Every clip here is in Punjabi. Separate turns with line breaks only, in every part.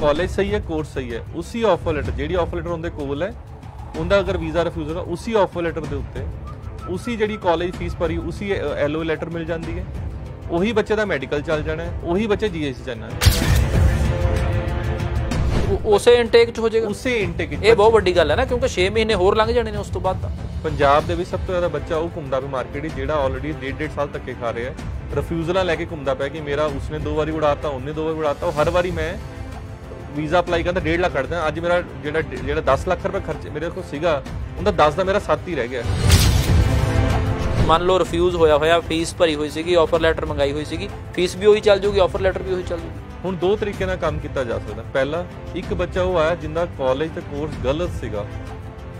ਕਾਲਜ ਸਹੀ ਹੈ ਕੋਰਸ ਸਹੀ ਹੈ ਉਸੇ ਆਫਰ ਲੈਟਰ ਜਿਹੜੀ ਆਫਰ ਲੈਟਰ ਉਹਦੇ ਕੋਲ ਹੈ ਉਹਦਾ ਅਗਰ ਵੀਜ਼ਾ ਰਿਫਿਊਜ਼ਲ ਹੈ ਉਸੇ ਆਫਰ ਲੈਟਰ ਦੇ ਉੱਤੇ ਉਸੇ ਜਿਹੜੀ ਕਾਲਜ ਫੀਸ ਭਰੀ ਉਸੇ ਐਲਓ ਲੈਟਰ ਮਿਲ ਜਾਂਦੀ ਹੈ ਉਹੀ ਬੱਚੇ ਦਾ ਮੈਡੀਕਲ ਚੱਲ ਜਾਣਾ ਹੈ ਉਹੀ ਬੱਚੇ ਜੀਐਸਸੀ ਜਾਣਾ ਹੈ ਉਸੇ ਇਨਟੇਕ ਚ ਹੋ ਜਾਏਗਾ ਉਸੇ ਇਨਟੇਕ ਇਹ ਬਹੁਤ ਵੱਡੀ ਗੱਲ ਹੈ ਨਾ ਕਿਉਂਕਿ 6 ਮਹੀਨੇ ਹੋਰ ਲੰਘ ਜਾਣੇ ਨੇ ਉਸ ਤੋਂ ਬਾਅਦ ਤਾਂ ਪੰਜਾਬ ਦੇ ਵਿੱਚ ਸਭ ਤੋਂ ਜ਼ਿਆਦਾ ਬੱਚਾ ਉਹ ਘੁੰਮਦਾ ਵੀ ਮਾਰਕੀਟ ਹੀ ਜਿਹੜਾ ਆਲਰੇਡੀ 1.5 ਸਾਲ ਤੱਕੇ ਖਾ ਰਿਹਾ ਹੈ ਰਿਫਿਊਜ਼ਲਾਂ ਲੈ ਕੇ ਘੁੰਮਦਾ ਪਿਆ ਕਿ ਮੇਰਾ ਉਸਨੇ ਦੋ ਵਾਰੀ ਉਡਾਤਾ ਉਹਨੇ ਦੋ ਵਾਰੀ ਉਡਾਤਾ ਹਰ ਵਾਰੀ ਮੈਂ ਵੀਜ਼ਾ ਅਪਲਾਈ ਕਰਦਾ 1.5 ਲੱਖ ਕੱਢਦਾ ਅੱਜ ਮੇਰਾ ਜਿਹੜਾ ਜਿਹੜਾ 10 ਲੱਖ ਰੁਪਏ ਖਰਚ ਮੇਰੇ ਕੋਲ ਸੀਗਾ ਉਹਦਾ 10 ਦਾ ਮੇਰਾ 7 ਹੀ ਰਹਿ ਗਿਆ ਮੰਨ ਲਓ ਰਿਫਿਊਜ਼ ਹੋਇਆ ਹੋਇਆ ਫੀਸ ਭਰੀ ਹੋਈ ਸੀਗੀ ਆਫਰ ਲੈਟਰ ਮੰਗਾਈ ਹੋਈ ਸੀਗੀ ਫੀਸ ਵੀ ਉਹੀ ਚੱਲ ਜੂਗੀ ਆਫਰ ਲੈਟਰ ਵੀ ਉਹੀ ਚੱਲ ਜੂਗੀ ਹੁਣ ਦੋ ਤਰੀਕੇ ਨਾਲ ਕੰਮ ਕੀਤਾ ਜਾ ਸਕਦਾ ਪਹਿਲਾ ਇੱਕ ਬੱਚਾ ਉਹ ਆਇਆ ਜਿੰਦਾ ਕਾਲਜ ਤੇ ਕੋਰਸ ਗਲਤ ਸੀਗਾ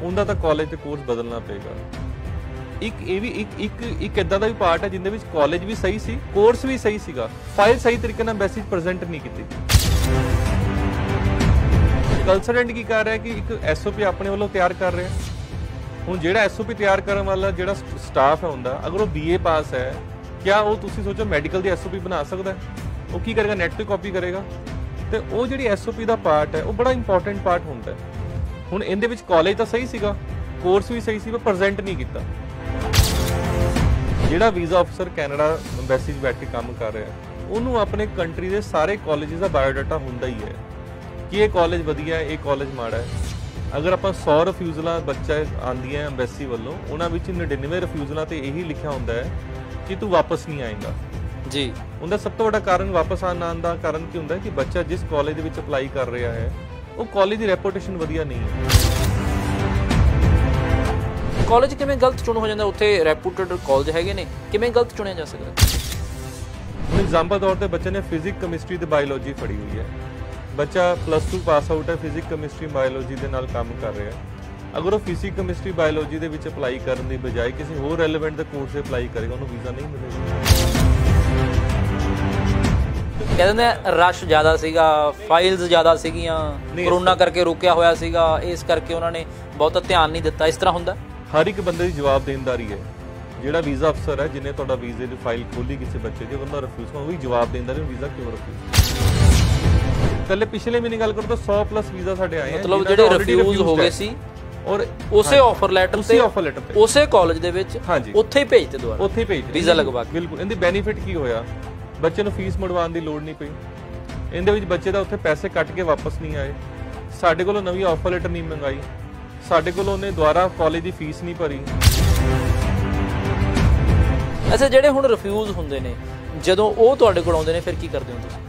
ਉਹਦਾ ਤਾਂ ਕਾਲਜ ਤੇ ਕੋਰਸ ਬਦਲਣਾ ਪਏਗਾ ਇੱਕ ਇਹ ਵੀ ਇੱਕ ਇੱਕ ਇੱਕ ਇਦਾਂ ਦਾ ਵੀ ਪਾਰਟ ਹੈ ਜਿੰਦੇ ਵਿੱਚ ਕਾਲਜ ਵੀ ਸਹੀ ਸੀ ਕੋਰਸ ਵੀ ਸਹੀ ਸੀਗਾ ਫਾਈਲ ਸਹੀ ਤਰੀਕੇ ਨਾਲ ਮੈਸੇਜ ਪ੍ਰੈਜ਼ੈਂਟ ਨਹੀਂ ਕੀਤੀ ਕੰਸਲਟੈਂਟ ਕੀ ਕਰ ਰਿਹਾ ਕਿ ਇੱਕ ਐਸਓਪੀ ਆਪਣੇ ਵੱਲੋਂ ਤਿਆਰ ਕਰ ਰਿਹਾ ਹੁਣ ਜਿਹੜਾ ਐਸਓਪੀ ਤਿਆਰ ਕਰਨ ਵਾਲਾ ਜਿਹੜਾ ਸਟਾਫ ਹੈ ਹੁੰਦਾ ਅਗਰ ਉਹ ਬੀਏ ਪਾਸ ਹੈ ਕਿਆ ਉਹ ਤੁਸੀਂ ਸੋਚੋ ਮੈਡੀਕਲ ਦੀ ਐਸਓਪੀ ਬਣਾ ਸਕਦਾ ਉਹ ਕੀ ਕਰੇਗਾ ਨੈਟ ਤੇ ਕਾਪੀ ਕਰੇਗਾ ਤੇ ਉਹ ਜਿਹੜੀ ਐਸਓਪੀ ਦਾ ਪਾਰਟ ਹੈ ਉਹ ਬੜਾ ਇੰਪੋਰਟੈਂਟ ਪਾਰਟ ਹੁੰਦਾ ਹੁਣ ਇਹਦੇ ਵਿੱਚ ਕਾਲਜ ਤਾਂ ਸਹੀ ਸੀਗਾ ਕੋਰਸ ਵੀ ਸਹੀ ਸੀ ਪਰ ਪ੍ਰੈਜ਼ੈਂਟ ਨਹੀਂ ਕੀਤਾ ਜਿਹੜਾ ਵੀਜ਼ਾ ਅਫਸਰ ਕੈਨੇਡਾ ਐਮਬੈਸੀ ਵਿੱਚ ਬੈਠ ਕੇ ਕੰਮ ਕਰ ਰਿਹਾ ਉਹਨੂੰ ਆਪਣੇ ਕੰਟਰੀ ਦੇ ਸਾਰੇ ਕਾਲਜਸ ਦਾ ਬਾਇਓਡਾਟਾ ਹੁੰਦਾ ਹੀ ਹੈ ਕਿ ਇਹ ਕਾਲਜ ਵਧੀਆ ਹੈ ਇਹ ਕਾਲਜ ਮਾੜਾ ਹੈ ਅਗਰ ਆਪਾਂ 100 ਰਿਫਿਊਜ਼ਲਾਂ ਬੱਚਾ ਆਂਦੀਆਂ ਐਮਬੈਸੀ ਵੱਲੋਂ ਉਹਨਾਂ ਵਿੱਚ 99 ਰਿਫਿਊਜ਼ਲਾਂ ਤੇ ਇਹੀ ਲਿਖਿਆ ਹੁੰਦਾ ਹੈ ਕਿ ਤੂੰ ਵਾਪਸ ਨਹੀਂ ਆਏਗਾ ਜੀ ਉਹਦਾ ਸਭ ਤੋਂ ਵੱਡਾ ਕਾਰਨ ਵਾਪਸ ਆਉਣ ਦਾ ਕਾਰਨ ਕੀ ਹੁੰਦਾ ਕਿ ਬੱਚਾ ਜਿਸ ਕਾਲਜ ਦੇ ਵਿੱਚ ਅਪਲਾਈ ਕਰ ਰਿਹਾ ਹੈ ਉਹ ਕਾਲਜ ਦੀ ਰੈਪਿਊਟੇਸ਼ਨ ਵਧੀਆ ਨਹੀਂ ਹੈ ਕਾਲਜ ਕਿਵੇਂ ਗਲਤ
ਚੁਣ ਹੋ ਜਾਂਦਾ ਉੱਥੇ ਰੈਪਿਊਟਡ ਕਾਲਜ ਹੈਗੇ ਨੇ ਕਿਵੇਂ ਗਲਤ ਚੁਣਿਆ ਜਾ ਸਕਦਾ
ਹੁਣ ਐਗਜ਼ਾਮਪਲ ਤੌਰ ਤੇ ਬੱਚੇ ਨੇ ਫਿਜ਼ਿਕ ਕੈਮਿਸਟਰੀ ਤੇ ਬਾਇਓਲੋਜੀ ਫੜੀ ਹੋਈ ਹੈ ਬੱਚਾ ਪਲੱਸ 2 ਪਾਸ ਆਊਟ ਹੈ ਫਿਜ਼ਿਕ ਕੈਮਿਸਟਰੀ ਬਾਇਓਲੋਜੀ ਦੇ ਨਾਲ ਕੰਮ ਕਰ ਰਿਹਾ ਹੈ ਅਗਰ ਉਹ ਫਿਜ਼ਿਕ ਕੈਮਿਸਟਰੀ ਬਾਇਓਲੋਜੀ ਦੇ ਵਿੱਚ ਅਪਲਾਈ ਕਰਨ ਦੀ ਬਜਾਏ ਕਿਸੇ ਹੋਰ ਰੈਲੇਵੈਂਟ ਦੇ ਕੋਰਸ 'ਤੇ ਅਪਲਾਈ ਕਰੇਗਾ ਉਹਨੂੰ ਵੀਜ਼ਾ ਨਹੀਂ ਮਿਲੇਗਾ
ਕਹਿੰਦੇ ਨੇ ਰਸ਼ ਜ਼ਿਆਦਾ ਸੀਗਾ ਫਾਈਲਸ ਜ਼ਿਆਦਾ ਸੀਗੀਆਂ ਕਰੋਨਾ ਕਰਕੇ ਰੁਕਿਆ ਹੋਇਆ ਸੀਗਾ ਇਸ ਕਰਕੇ ਉਹਨਾਂ ਨੇ ਬਹੁਤਾ ਧਿਆਨ ਨਹੀਂ ਦਿੱਤਾ ਇਸ ਤਰ੍ਹਾਂ ਹੁੰਦਾ
ਹਰ ਇੱਕ ਬੰਦੇ ਦੀ ਦੇਣਦਾਰੀ ਹੈ ਜਿਹੜਾ ਵੀਜ਼ਾ ਅਫਸਰ ਹੈ ਜਿਨੇ ਤੁਹਾਡਾ ਵੀਜ਼ੇ ਦੀ ਫਾਈਲ ਖੋਲੀ ਕਿਸੇ ਬੱਚੇ ਦੀ ਉਹਨਾਂ ਰਿਫਿਊਜ਼ ਵੀ ਜਵਾਬ ਦੇਣਦਾਰੀ ਨੇ ਵੀਜ਼ਾ ਕਿਉਂ ਰੱਖੀ ਕੱਲੇ ਪਿਛਲੇ ਮਹੀਨੇ ਗੱਲ ਕਰੋ ਤਾਂ 100 ਪਲੱਸ ਵੀਜ਼ਾ ਸਾਡੇ ਆਏ ਮਤਲਬ ਜਿਹੜੇ ਰਿਫਿਊਜ਼ ਹੋ ਗਏ ਸੀ ਔਰ ਉਸੇ ਆਫਰ ਲੈਟਰ ਤੇ ਉਸੇ ਕਾਲਜ ਦੇ ਵਿੱਚ ਉੱਥੇ ਹੀ ਭੇਜਤੇ ਦੁਆਰਾ ਉੱਥੇ ਹੀ ਭੇਜਤੇ ਵੀਜ਼ਾ ਲਗਵਾ ਕੇ ਬਿਲਕੁਲ ਇਹਦੀ ਬੈਨੀਫਿਟ ਕੀ ਹੋਇਆ ਬੱਚੇ ਨੂੰ ਫੀਸ ਮੜਵਾਉਣ ਦੀ ਲੋੜ ਨਹੀਂ ਪਈ ਇਹਦੇ ਵਿੱਚ ਬੱਚੇ ਦਾ ਉੱਥੇ ਪੈਸੇ ਕੱਟ ਕੇ ਵਾਪਸ ਨਹੀਂ ਆਏ ਸਾਡੇ ਕੋਲੋਂ ਨਵੀਂ ਆਫਰ ਲੈਟਰ ਨਹੀਂ ਮੰਗਾਈ ਸਾਡੇ ਕੋਲੋਂ ਉਹਨੇ ਦੁਆਰਾ ਕਾਲਜ ਦੀ ਫੀਸ ਨਹੀਂ ਭਰੀ ਅੱਛਾ ਜਿਹੜੇ ਹੁਣ ਰਿਫਿਊਜ਼ ਹੁੰਦੇ ਨੇ ਜਦੋਂ ਉਹ ਤੁਹਾਡੇ
ਕੋਲ ਆਉਂਦੇ ਨੇ ਫਿਰ ਕੀ ਕਰਦੇ ਹੋ ਤੁਸੀਂ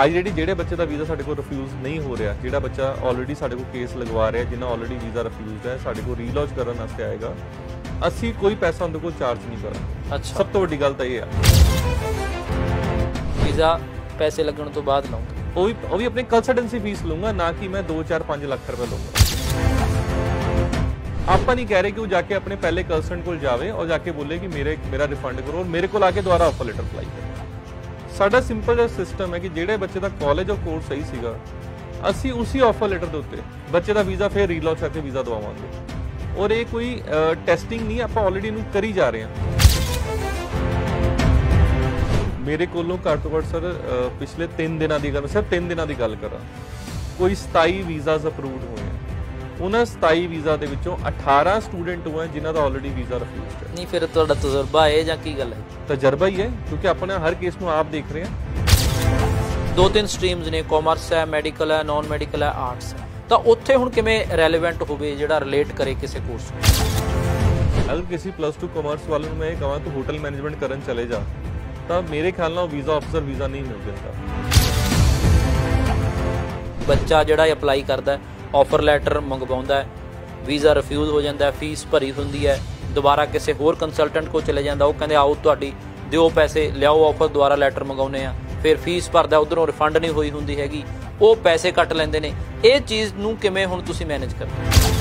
ਆਲਰੇਡੀ ਜਿਹੜੇ ਬੱਚੇ ਦਾ ਵੀਜ਼ਾ ਸਾਡੇ ਕੋਲ ਰਿਫਿਊਜ਼ ਨਹੀਂ ਹੋ ਰਿਹਾ ਜਿਹੜਾ ਬੱਚਾ ਆਲਰੇਡੀ ਸਾਡੇ ਕੋਲ ਕੇਸ ਲਗਵਾ ਰਿਹਾ ਜਿਨ੍ਹਾਂ ਆਲਰੇਡੀ ਵੀਜ਼ਾ ਰਿਫਿਊਜ਼ਡ ਹੈ ਸਾਡੇ ਕੋਲ ਰੀਲੌਂਚ ਕਰਨ ਵਾਸਤੇ ਆਏਗਾ ਅਸੀਂ ਕੋਈ ਪੈਸਾ ਉਹਦੇ ਕੋਲ ਚਾਰਜ ਨਹੀਂ ਕਰਾਂਗੇ ਅੱਛਾ ਸਭ ਤੋਂ ਵੱਡੀ ਗੱਲ ਤਾਂ ਇਹ ਆ ਵੀਜ਼ਾ ਪੈਸੇ ਲੱਗਣ ਤੋਂ ਬਾਅਦ ਲਾਉਂਗਾ ਉਹ ਵੀ ਉਹ ਵੀ ਆਪਣੀ ਕੰਸਲਟੈਂਸੀ ਫੀਸ ਲਊਂਗਾ ਨਾ ਕਿ ਮੈਂ 2 4 5 ਲੱਖ ਰੁਪਏ ਲਊਂਗਾ ਆਪਾਂ ਨਹੀਂ ਕਹਿ ਰਹੇ ਕਿ ਉਹ ਜਾ ਕੇ ਆਪਣੇ ਪਹਿਲੇ ਕੰਸਲਟੈਂਟ ਕੋਲ ਜਾਵੇ ਔਰ ਜਾ ਕੇ ਬੋਲੇ ਕਿ ਮੇਰੇ ਮੇਰਾ ਰਿਫੰਡ ਕਰੋ ਔਰ ਮੇਰੇ ਕੋਲ ਆ ਕੇ ਦੁਬਾਰਾ ਆਫਰ ਲੈਟਰ ਅਪਲਾਈ ਕਰੇ ਸਾਡਾ ਸਿੰਪਲ ਜਿਹਾ ਸਿਸਟਮ ਹੈ ਕਿ ਜਿਹੜੇ ਬੱਚੇ ਦਾ ਕਾਲਜ ਆਫ ਕੋਰਸ ਸਹੀ ਸੀਗਾ ਅਸੀਂ ਉਸੇ ਆਫਰ ਲੈਟਰ ਦੇ ਉੱਤੇ ਬੱਚੇ ਦਾ ਵੀਜ਼ਾ ਫੇਰ ਰੀਲੌਂਚ ਕਰਕੇ ਵੀਜ਼ਾ ਦਵਾਵਾਂਗੇ ਔਰ ਇਹ ਕੋਈ ਟੈਸਟਿੰਗ ਨਹੀਂ ਆਪਾਂ ਆਲਰੇਡੀ ਇਹਨੂੰ ਕਰੀ ਜਾ ਰਹੇ ਹਾਂ ਮੇਰੇ ਕੋਲੋਂ ਘੱਟ ਤੋਂ ਘੱਟ ਸਰ ਪਿਛਲੇ 3 ਦਿਨਾਂ ਦੀ ਗੱਲ ਸਰ 3 ਦਿਨਾਂ ਦੀ ਗੱਲ ਕਰਾਂ ਕੋਈ 27 ਵੀਜ਼ਾਸ ਅਪਰੂਵਡ ਹੋਏ ਉਹਨਾਂ 27 ਵੀਜ਼ਾ ਦੇ ਵਿੱਚੋਂ 18 ਸਟੂਡੈਂਟ ਹੋਏ ਜਿਨ੍ਹਾਂ ਦਾ ਆਲਰੇਡੀ ਵੀਜ਼ਾ ਰਿਫਿਊਜ਼ ਹੈ ਨਹੀਂ ਫਿਰ ਤੁਹਾਡਾ ਤਜਰਬਾ ਹੈ ਜਾਂ ਕੀ ਗੱਲ ਹੈ ਤਜਰਬਾ ਹੀ ਹੈ ਕਿਉਂਕਿ ਆਪਣੇ ਹਰ ਕੇਸ ਨੂੰ ਆਪ ਦੇਖ ਰਹੇ
ਹਾਂ ਦੋ ਤਿੰਨ ਸਟਰੀਮਸ ਨੇ ਕਾਮਰਸ ਹੈ ਮੈਡੀਕਲ ਹੈ ਨਾਨ ਮੈਡੀਕਲ ਹੈ ਆਰਟਸ ਹੈ
ਤਾਂ ਉੱਥੇ ਹੁਣ ਕਿਵੇਂ ਰੈਲੇਵੈਂਟ ਹੋਵੇ ਜਿਹੜਾ ਰਿਲੇਟ ਕਰੇ ਕਿਸੇ ਕੋਰਸ ਨੂੰ ਅਗਰ ਕਿਸੇ ਪਲੱਸ 2 ਕਾਮਰਸ ਵਾਲੇ ਨੂੰ ਮੈਂ ਇਹ ਕਹਾਂ ਤੂੰ ਹੋਟਲ ਮੈਨੇਜਮੈਂਟ ਕਰਨ ਚਲੇ ਜਾ ਤਾਂ ਮੇਰੇ ਖਿਆਲ ਨਾਲ ਵੀਜ਼ਾ ਅਫਸਰ ਵੀਜ਼ਾ ਨਹੀਂ ਮਿਲ ਜਾਂਦਾ ਬੱਚਾ ਜਿਹੜਾ ਅਪਲਾਈ ਕਰਦਾ
ਹੈ ਆਫਰ ਲੈਟਰ ਮੰਗਵਾਉਂਦਾ ਹੈ ਵੀਜ਼ਾ ਰਿਫਿਊਜ਼ ਹੋ ਜਾਂਦਾ ਫੀਸ ਭਰੀ ਹੁੰਦੀ ਹੈ ਦੁਬਾਰਾ ਕਿਸੇ ਹੋਰ ਕੰਸਲਟੈਂਟ ਕੋਲ ਚਲੇ ਜਾਂਦਾ ਉਹ ਕਹਿੰਦੇ ਆਓ ਤੁਹਾਡੀ ਦਿਓ ਪੈਸੇ ਲਿਆਓ ਆਫਰ ਦੁਬਾਰਾ ਲੈਟਰ ਮੰਗਾਉਨੇ ਆ ਫਿਰ ਫੀਸ ਭਰਦਾ ਉਧਰੋਂ ਰਿਫੰਡ ਨਹੀਂ ਹੋਈ ਹੁੰਦੀ ਹੈਗੀ ਉਹ ਪੈਸੇ ਕੱਟ ਲੈਂਦੇ ਨੇ ਇਹ ਚੀਜ਼ ਨੂੰ
ਕਿਵੇਂ ਹੁਣ ਤੁਸੀਂ ਮੈਨੇਜ ਕਰਦੇ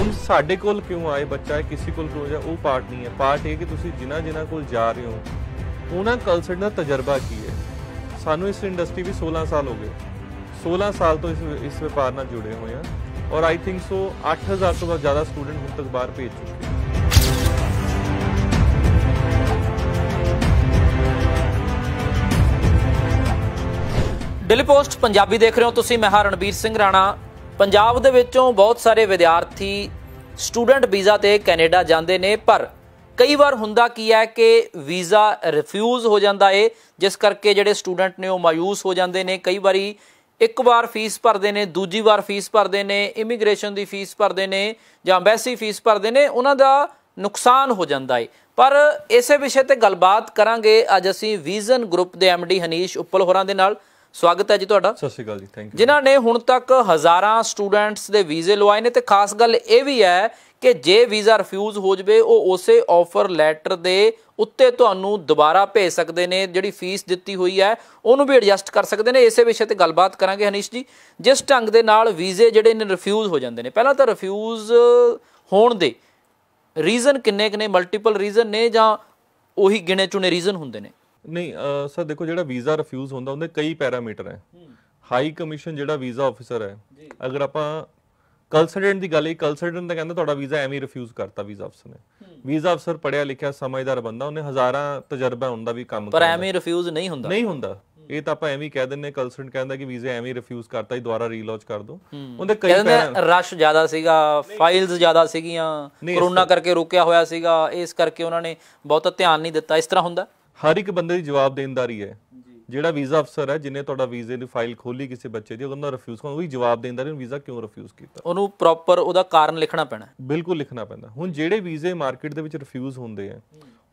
ਹੁਣ ਸਾਡੇ ਕੋਲ ਕਿਉਂ ਆਏ ਬੱਚਾ ਹੈ ਕਿਸੇ ਕੋਲ ਕਿਉਂ ਜਾ ਉਹ ਪਾਰਟ ਨਹੀਂ ਹੈ ਪਾਰਟ ਇਹ ਕਿ ਤੁਸੀਂ ਜਿਨ੍ਹਾਂ ਜਿਨ੍ਹਾਂ ਕੋਲ ਜਾ ਰਹੇ ਹੋ ਉਹਨਾਂ ਕਲਸਰ ਦਾ ਤਜਰਬਾ ਕੀ ਹੈ ਸਾਨੂੰ ਇਸ ਇੰਡਸਟਰੀ ਵੀ 16 ਸਾਲ ਹੋ ਗਏ 16 ਸਾਲ ਤੋਂ ਇਸ ਇਸ ਵਪਾਰ ਨਾਲ ਜੁੜੇ ਹੋਏ ਆ ਔਰ ਆਈ ਥਿੰਕ ਸੋ 8000 ਤੋਂ ਜ਼ਿਆਦਾ ਸਟੂਡੈਂਟ ਹੁਣ ਤੱਕ ਬਾਹਰ ਭੇਜ ਚੁੱਕੇ
ਦਿੱਲੀ ਪੋਸਟ ਪੰਜਾਬੀ ਦੇਖ ਰਹੇ ਹੋ ਤੁਸੀਂ ਮੈਂ ਰਣਬੀਰ ਸਿੰਘ ਰਾਣਾ ਪੰਜਾਬ ਦੇ ਵਿੱਚੋਂ ਬਹੁਤ ਸਾਰੇ ਵਿਦਿਆਰਥੀ ਸਟੂਡੈਂਟ ਵੀਜ਼ਾ ਤੇ ਕੈਨੇਡਾ ਜਾਂਦੇ ਨੇ ਪਰ ਕਈ ਵਾਰ ਹੁੰਦਾ ਕੀ ਹੈ ਕਿ ਵੀਜ਼ਾ ਰਿਫਿਊਜ਼ ਹੋ ਜਾਂਦਾ ਏ ਜਿਸ ਕਰਕੇ ਜਿਹੜੇ ਸਟੂਡੈਂਟ ਨੇ ਉਹ ਮਾਯੂਸ ਹੋ ਜਾਂਦੇ ਨੇ ਕਈ ਵਾਰੀ ਇੱਕ ਵਾਰ ਫੀਸ ਭਰਦੇ ਨੇ ਦੂਜੀ ਵਾਰ ਫੀਸ ਭਰਦੇ ਨੇ ਇਮੀਗ੍ਰੇਸ਼ਨ ਦੀ ਫੀਸ ਭਰਦੇ ਨੇ ਜਾਂ ਐਮਬੈਸੀ ਫੀਸ ਭਰਦੇ ਨੇ ਉਹਨਾਂ ਦਾ ਨੁਕਸਾਨ ਹੋ ਜਾਂਦਾ ਏ ਪਰ ਇਸੇ ਵਿਸ਼ੇ ਤੇ ਗੱਲਬਾਤ ਕਰਾਂਗੇ ਅੱਜ ਅਸੀਂ ਵਿਜ਼ਨ ਗਰੁੱਪ ਦੇ ਐਮਡੀ ਹਨੀਸ਼ ਉੱਪਲ ਹੋਰਾਂ ਦੇ ਨਾਲ ਸਵਾਗਤ ਹੈ ਜੀ ਤੁਹਾਡਾ ਸਤਿ
ਸ਼੍ਰੀ ਅਕਾਲ ਜੀ ਥੈਂਕ ਯੂ
ਜਿਨ੍ਹਾਂ ਨੇ ਹੁਣ ਤੱਕ ਹਜ਼ਾਰਾਂ ਸਟੂਡੈਂਟਸ ਦੇ ਵੀਜ਼ੇ ਲਵਾਏ ਨੇ ਤੇ ਖਾਸ ਗੱਲ ਇਹ ਵੀ ਹੈ ਕਿ ਜੇ ਵੀਜ਼ਾ ਰਿਫਿਊਜ਼ ਹੋ ਜਵੇ ਉਹ ਉਸੇ ਆਫਰ ਲੈਟਰ ਦੇ ਉੱਤੇ ਤੁਹਾਨੂੰ ਦੁਬਾਰਾ ਭੇਜ ਸਕਦੇ ਨੇ ਜਿਹੜੀ ਫੀਸ ਦਿੱਤੀ ਹੋਈ ਹੈ ਉਹਨੂੰ ਵੀ ਐਡਜਸਟ ਕਰ ਸਕਦੇ ਨੇ ਇਸੇ ਵਿਸ਼ੇ ਤੇ ਗੱਲਬਾਤ ਕਰਾਂਗੇ ਹਨੀਸ਼ ਜੀ ਜਿਸ ਢੰਗ ਦੇ ਨਾਲ ਵੀਜ਼ੇ ਜਿਹੜੇ ਨੇ ਰਿਫਿਊਜ਼ ਹੋ ਜਾਂਦੇ ਨੇ ਪਹਿਲਾਂ ਤਾਂ ਰਿਫਿਊਜ਼ ਹੋਣ ਦੇ ਰੀਜ਼ਨ ਕਿੰਨੇ
ਕਿੰਨੇ ਮਲਟੀਪਲ ਰੀਜ਼ਨ ਨੇ ਜਾਂ ਉਹੀ ਗਿਣੇ ਚੁਣੇ ਰੀਜ਼ਨ ਹੁੰਦੇ ਨੇ ਨਹੀਂ ਸਰ ਦੇਖੋ ਜਿਹੜਾ ਵੀਜ਼ਾ ਰਿਫਿਊਜ਼ ਹੁੰਦਾ ਉਹਦੇ ਕਈ ਪੈਰਾਮੀਟਰ ਹੈ ਹਾਈ ਕਮਿਸ਼ਨ ਜਿਹੜਾ ਵੀਜ਼ਾ ਆਫੀਸਰ ਹੈ ਅਗਰ ਆਪਾਂ ਕੰਸਲਟੈਂਟ ਦੀ ਗੱਲ ਹੈ ਕੰਸਲਟੈਂਟ ਤਾਂ ਕਹਿੰਦਾ ਤੁਹਾਡਾ ਵੀਜ਼ਾ ਐਵੇਂ ਰਿਫਿਊਜ਼ ਕਰਤਾ ਵੀਜ਼ਾ ਅਫਸਰ ਨੇ ਵੀਜ਼ਾ ਅਫਸਰ ਪੜਿਆ ਲਿਖਿਆ ਸਮਝਦਾਰ ਬੰਦਾ ਉਹਨੇ ਹਜ਼ਾਰਾਂ ਤਜਰਬਾ ਹੁੰਦਾ ਵੀ ਕੰਮ ਪਰ ਐਵੇਂ ਰਿਫਿਊਜ਼ ਨਹੀਂ ਹੁੰਦਾ ਨਹੀਂ ਹੁੰਦਾ ਇਹ ਤਾਂ ਆਪਾਂ ਐਵੇਂ ਕਹਿ ਦਿੰਨੇ ਕੰਸਲਟੈਂਟ ਕਹਿੰਦਾ ਕਿ ਵੀਜ਼ਾ ਐਵੇਂ ਰਿਫਿਊਜ਼ ਕਰਤਾ ਹੀ ਦੁਬਾਰਾ ਰੀਲੌਂਚ ਕਰ ਦੋ
ਉਹਦੇ ਕਈ ਕਹਿੰਦੇ ਰਸ਼ ਜ਼ਿਆਦਾ ਸੀਗਾ ਫਾਈਲਸ ਜ਼ਿਆਦਾ ਸੀਗੀਆਂ ਕਰੋਨਾ ਕਰਕੇ ਰੁਕਿਆ ਹੋਇਆ ਸੀਗਾ ਇਸ ਕਰਕੇ ਉਹਨਾਂ ਨੇ ਬਹੁਤਾ ਧਿਆਨ ਨਹੀਂ ਦਿੱਤਾ ਇਸ ਤਰ੍ਹਾਂ ਹੁੰਦਾ
ਹਰ ਇੱਕ ਬੰਦੇ ਦੀ ਦੇਣਦਾਰੀ ਹੈ ਜਿਹੜਾ ਵੀਜ਼ਾ ਅਫਸਰ ਹੈ ਜਿਨੇ ਤੁਹਾਡਾ ਵੀਜ਼ੇ ਦੀ ਫਾਈਲ ਖੋਲੀ ਕਿਸੇ ਬੱਚੇ ਦੀ ਉਹਨਾਂ ਦਾ ਰਿਫਿਊਜ਼ ਕਰਨ ਜਵਾਬ ਦੇਣਦਾਰੀ ਨੂੰ ਵੀਜ਼ਾ ਕਿਉਂ ਰਿਫਿਊਜ਼ ਕੀਤਾ ਉਹਨੂੰ ਪ੍ਰੋਪਰ ਉਹਦਾ ਕਾਰਨ ਲਿਖਣਾ ਪੈਣਾ ਬਿਲਕੁਲ ਲਿਖਣਾ ਪੈਂਦਾ ਹੁਣ ਜਿਹੜੇ ਵੀਜ਼ੇ ਮਾਰਕੀਟ ਦੇ ਵਿੱਚ ਰਿਫਿਊਜ਼ ਹੁੰਦੇ ਆ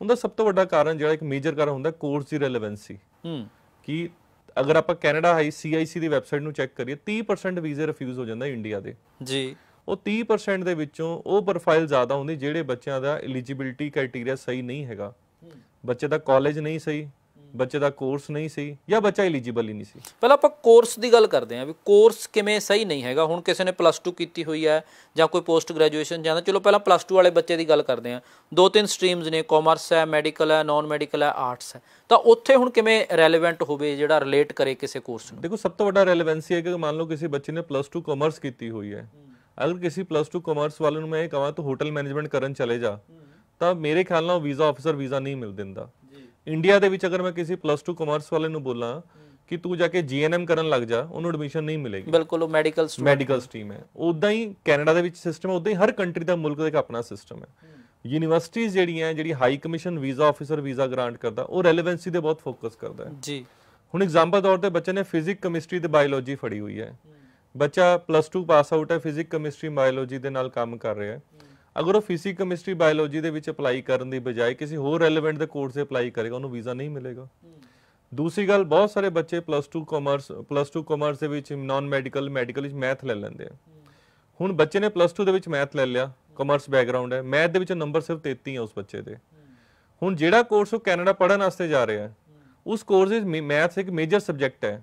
ਉਹਦਾ ਸਭ ਤੋਂ ਵੱਡਾ ਕਾਰਨ ਜਿਹੜਾ ਇੱਕ ਮੇਜਰ ਕਾਰਨ ਹੁੰਦਾ ਕੋਰਸ ਦੀ ਰੈਲੇਵੈਂਸੀ ਹੂੰ ਕਿ ਅਗਰ ਆਪਾਂ ਕੈਨੇਡਾ ਹਾਈ ਸੀਆਈਸੀ ਦੀ ਵੈਬਸਾਈਟ ਨੂੰ ਚੈੱਕ ਕਰੀਏ 30% ਵੀਜ਼ੇ ਰਿਫਿਊਜ਼ ਹੋ ਜਾਂਦਾ ਇੰਡੀਆ ਦੇ ਜੀ ਉਹ 30% ਦੇ ਵਿੱਚੋਂ ਉਹ ਪ੍ਰੋਫਾਈਲ ਜ਼ਿਆਦਾ ਹੁੰਦੀ ਜਿਹੜੇ ਬੱਚਿਆਂ ਦਾ ਐਲੀਜੀਬਿਲਟੀ ਕ੍ਰਾਈਟੇਰੀਆ ਸਹੀ ਨਹੀਂ ਹੈਗਾ ਬੱਚੇ ਦਾ ਕਾਲਜ ਨਹੀਂ ਸਹੀ ਬੱਚੇ ਦਾ ਕੋਰਸ ਨਹੀਂ ਸਹੀ ਜਾਂ ਬੱਚਾ ਐਲੀਜੀਬਲ ਹੀ ਨਹੀਂ ਸੀ ਪਹਿਲਾਂ ਆਪਾਂ ਕੋਰਸ ਦੀ
ਗੱਲ ਕਰਦੇ ਆਂ ਵੀ ਕੋਰਸ ਕਿਵੇਂ ਸਹੀ ਨਹੀਂ ਹੈਗਾ ਹੁਣ ਕਿਸੇ ਨੇ ਪਲੱਸ 2 ਕੀਤੀ ਹੋਈ ਹੈ ਜਾਂ ਕੋਈ ਪੋਸਟ ਗ੍ਰੈਜੂਏਸ਼ਨ ਜਾਂਦਾ ਚਲੋ ਪਹਿਲਾਂ ਪਲੱਸ 2 ਵਾਲੇ ਬੱਚੇ ਦੀ ਗੱਲ ਕਰਦੇ ਆਂ ਦੋ ਤਿੰਨ ਸਟਰੀਮਸ ਨੇ ਕਾਮਰਸ ਹੈ ਮੈਡੀਕਲ ਹੈ ਨਾਨ ਮੈਡੀਕਲ ਹੈ ਆਰਟਸ ਹੈ ਤਾਂ ਉੱਥੇ ਹੁਣ ਕਿਵੇਂ ਰੈਲੇਵੈਂਟ ਹੋਵੇ ਜਿਹੜਾ ਰਿਲੇਟ ਕਰੇ ਕਿਸੇ ਕੋਰਸ ਨੂੰ
ਦੇਖੋ ਸਭ ਤੋਂ ਵੱਡਾ ਰੈਲੇਵੈਂਸੀ ਹੈ ਕਿ ਮੰਨ ਲਓ ਕਿਸੇ ਬੱਚੇ ਨੇ ਪਲੱਸ 2 ਕਾਮਰਸ ਕੀਤੀ ਹੋਈ ਹੈ ਅਗਰ ਕਿਸੇ ਪਲੱਸ 2 ਕਾਮਰਸ ਵਾਲੇ ਨੂੰ ਮੈਂ ਇਹ ਕਹਾਂ ਤਾਂ ਹੋਟਲ ਮੈਨੇਜਮੈਂਟ ਕਰਨ ਚਲੇ ਜਾ ਤਾਂ ਮੇਰੇ ਖਿਆਲ ਨਾਲ ਵੀਜ਼ਾ ਆਫੀਸਰ ਵੀਜ਼ਾ ਨਹੀਂ ਮਿਲ ਦਿੰਦਾ ਜੀ ਇੰਡੀਆ ਦੇ ਵਿੱਚ ਅਗਰ ਮੈਂ ਕਿਸੇ ਪਲੱਸ 2 ਕਮਰਸ ਵਾਲੇ ਨੂੰ ਬੋਲਾਂ ਕਿ ਤੂੰ ਜਾ ਕੇ ਜੀਐਨਐਮ ਕਰਨ ਲੱਗ ਜਾ ਉਹਨੂੰ ਐਡਮਿਸ਼ਨ ਨਹੀਂ ਮਿਲੇਗੀ ਬਿਲਕੁਲ ਉਹ ਮੈਡੀਕਲ ਸਟੂਡੈਂਟ ਮੈਡੀਕਲ ਸਟਰੀਮ ਹੈ ਉਦਾਂ ਹੀ ਕੈਨੇਡਾ ਦੇ ਵਿੱਚ ਸਿਸਟਮ ਹੈ ਉਦਾਂ ਹੀ ਹਰ ਕੰਟਰੀ ਦਾ ਮੁਲਕ ਦਾ ਇੱਕ ਆਪਣਾ ਸਿਸਟਮ ਹੈ ਯੂਨੀਵਰਸਿਟੀਆਂ ਜਿਹੜੀਆਂ ਜਿਹੜੀ high commission visa officer visa grant ਕਰਦਾ ਉਹ ਰੈਲੇਵੈਂਸੀ ਤੇ ਬਹੁਤ ਫੋਕਸ ਕਰਦਾ ਹੈ ਜੀ ਹੁਣ ਐਗਜ਼ਾਮਪਲ ਤੌਰ ਤੇ ਬੱਚੇ ਨੇ ਫਿਜ਼ਿਕ ਕੈਮਿਸਟਰੀ ਤੇ ਬਾਇਓਲੋਜੀ ਫੜੀ ਹੋਈ ਹੈ ਬੱਚਾ ਪਲੱਸ 2 ਪਾਸ ਆਊਟ ਹੈ ਫਿਜ਼ਿਕ ਕੈਮਿਸਟਰੀ ਬਾਇਓਲੋਜੀ ਦੇ ਨਾਲ ਕੰਮ ਕਰ ਰਿਹਾ ਹੈ ਅਗਰ ਉਹ ਫਿਜ਼ਿਕ ਕੈਮਿਸਟਰੀ ਬਾਇਓਲੋਜੀ ਦੇ ਵਿੱਚ ਅਪਲਾਈ ਕਰਨ ਦੀ ਬਜਾਏ ਕਿਸੇ ਹੋਰ ਰੈਲੇਵੈਂਟ ਦੇ ਕੋਰਸ 'ਤੇ ਅਪਲਾਈ ਕਰੇਗਾ ਉਹਨੂੰ ਵੀਜ਼ਾ ਨਹੀਂ ਮਿਲੇਗਾ ਦੂਸਰੀ ਗੱਲ ਬਹੁਤ ਸਾਰੇ ਬੱਚੇ ਪਲੱਸ 2 ਕਾਮਰਸ ਪਲੱਸ 2 ਕਾਮਰਸ ਦੇ ਵਿੱਚ ਨਾਨ ਮੈਡੀਕਲ ਮੈਡੀਕਲ ਵਿੱਚ ਮੈਥ ਲੈ ਲੈਂਦੇ ਆ ਹੁਣ ਬੱਚੇ ਨੇ ਪਲੱਸ 2 ਦੇ ਵਿੱਚ ਮੈਥ ਲੈ ਲਿਆ ਕਾਮਰਸ ਬੈਕਗ੍ਰਾਉਂਡ ਹੈ ਮੈਥ ਦੇ ਵਿੱਚ ਨੰਬਰ ਸਿਰਫ 33 ਆ ਉਸ ਬੱਚੇ ਦੇ ਹੁਣ ਜਿਹੜਾ ਕੋਰਸ ਉਹ ਕੈਨੇਡਾ ਪੜਨ ਵਾਸਤੇ ਜਾ ਰਿਹਾ ਉਸ ਕੋਰਸ ਵਿੱਚ ਮੈਥ ਇੱਕ ਮੇਜਰ ਸਬਜੈਕਟ ਹੈ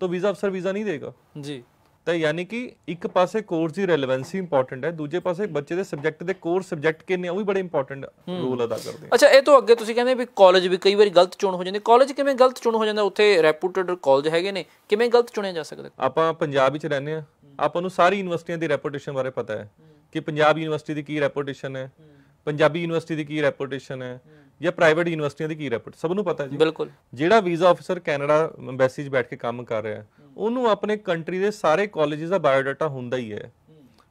ਤਾਂ ਵੀਜ਼ਾ ਅਫਸਰ ਵੀਜ਼ਾ ਨਹੀਂ ਦੇਗਾ ਜੀ ਤਾਂ ਯਾਨੀ ਕਿ ਇੱਕ ਪਾਸੇ ਕੋਰਸ ਦੀ ਰੈਲੇਵੈਂਸੀ ਇੰਪੋਰਟੈਂਟ ਹੈ ਦੂਜੇ ਪਾਸੇ ਬੱਚੇ ਦੇ ਸਬਜੈਕਟ ਦੇ ਕੋਰ ਸਬਜੈਕਟ ਕਿੰਨੇ ਉਹ ਵੀ ਬੜੇ ਇੰਪੋਰਟੈਂਟ ਰੋਲ ਅਦਾ ਕਰਦੇ
ਅੱਛਾ ਇਹ ਤੋਂ ਅੱਗੇ ਤੁਸੀਂ ਕਹਿੰਦੇ ਵੀ ਕਾਲਜ ਵੀ ਕਈ ਵਾਰੀ ਗਲਤ ਚੁਣ ਹੋ ਜਾਂਦੇ ਕਾਲਜ ਕਿਵੇਂ ਗਲਤ ਚੁਣ ਹੋ ਜਾਂਦਾ ਉੱਥੇ ਰੈਪਿਊਟਡ ਕਾਲਜ ਹੈਗੇ ਨੇ ਕਿਵੇਂ ਗਲਤ ਚੁਣਿਆ ਜਾ ਸਕਦਾ
ਆਪਾਂ ਪੰਜਾਬ ਵਿੱਚ ਰਹਿੰਦੇ ਆ ਆਪਾਂ ਨੂੰ ਸਾਰੀ ਯੂਨੀਵਰਸਿਟੀਆਂ ਦੀ ਰੈਪਿਊਟੇਸ਼ਨ ਬਾਰੇ ਪਤਾ ਹੈ ਕਿ ਪੰਜਾਬ ਯੂਨੀਵਰਸਿਟੀ ਦੀ ਕੀ ਰੈਪਿਊਟੇਸ਼ਨ ਹੈ ਪੰਜਾਬੀ ਯੂਨੀਵਰਸਿਟੀ ਦੀ ਕੀ ਰੈਪਿਊਟੇਸ਼ਨ ਹੈ ਜਾਂ ਪ੍ਰਾਈਵੇਟ ਯੂਨੀਵਰਸਿਟੀਆਂ ਦੀ ਕੀ ਰਿਪੋਰਟ ਸਭ ਨੂੰ ਪਤਾ ਜੀ ਬਿਲਕੁਲ ਜਿਹੜਾ ਵੀਜ਼ਾ ਆਫੀਸਰ ਕੈਨੇਡਾ ਐਮਬੈਸੀ 'ਚ ਬੈਠ ਕੇ ਕੰਮ ਕਰ ਰਿਹਾ ਉਹਨੂੰ ਆਪਣੇ ਕੰਟਰੀ ਦੇ ਸਾਰੇ ਕਾਲਜਸ ਦਾ ਬਾਇਓਡਾਟਾ ਹੁੰਦਾ ਹੀ ਹੈ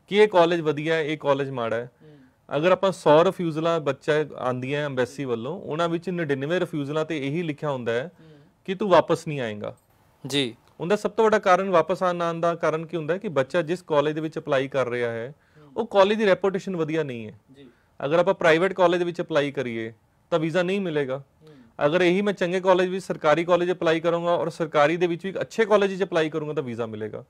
ਕਿ ਇਹ ਕਾਲਜ ਵਧੀਆ ਹੈ ਇਹ ਕਾਲਜ ਮਾੜਾ ਹੈ ਅਗਰ ਆਪਾਂ 100 ਰਿਫਿਊਜ਼ਲਾਂ ਬੱਚਾ ਆਂਦੀਆਂ ਐਮਬੈਸੀ ਵੱਲੋਂ ਉਹਨਾਂ ਵਿੱਚ 99 ਰਿਫਿਊਜ਼ਲਾਂ ਤੇ ਇਹੀ ਲਿਖਿਆ ਹੁੰਦਾ ਹੈ ਕਿ ਤੂੰ ਵਾਪਸ ਨਹੀਂ ਆਏਗਾ ਜੀ ਉਹਦਾ ਸਭ ਤੋਂ ਵੱਡਾ ਕਾਰਨ ਵਾਪਸ ਆਣ ਨਾ ਦਾ ਕਾਰਨ ਕੀ ਹੁੰਦਾ ਹੈ ਕਿ ਬੱਚਾ ਜਿਸ ਕਾਲਜ ਦੇ ਵਿੱਚ ਅਪਲਾਈ ਕਰ ਰਿਹਾ ਹੈ ਉਹ ਕਾਲਜ ਦੀ ਰੈਪਿਊਟੇਸ਼ਨ ਵਧੀਆ ਨਹੀਂ ਹੈ ਜੀ ਅਗਰ ਆਪਾਂ ਪ੍ਰਾਈਵੇਟ ਕਾਲਜ ਦੇ ਵਿੱਚ ਅਪਲਾਈ ਕਰੀਏ ਤਾਂ ਵੀਜ਼ਾ ਨਹੀਂ ਮਿਲੇਗਾ ਅਗਰ ਇਹੀ ਮੈਂ ਚੰਗੇ ਕਾਲਜ ਵਿੱਚ ਸਰਕਾਰੀ ਕਾਲਜ ਅਪਲਾਈ ਕਰੂੰਗਾ ਔਰ ਸਰਕਾਰੀ ਦੇ ਵਿੱਚ ਵੀ ਇੱਕ ਅੱਛੇ ਕਾਲਜ ਵਿੱਚ ਅਪਲਾਈ ਕਰੂੰਗਾ ਤਾਂ ਵੀਜ਼ਾ ਮਿਲੇਗਾ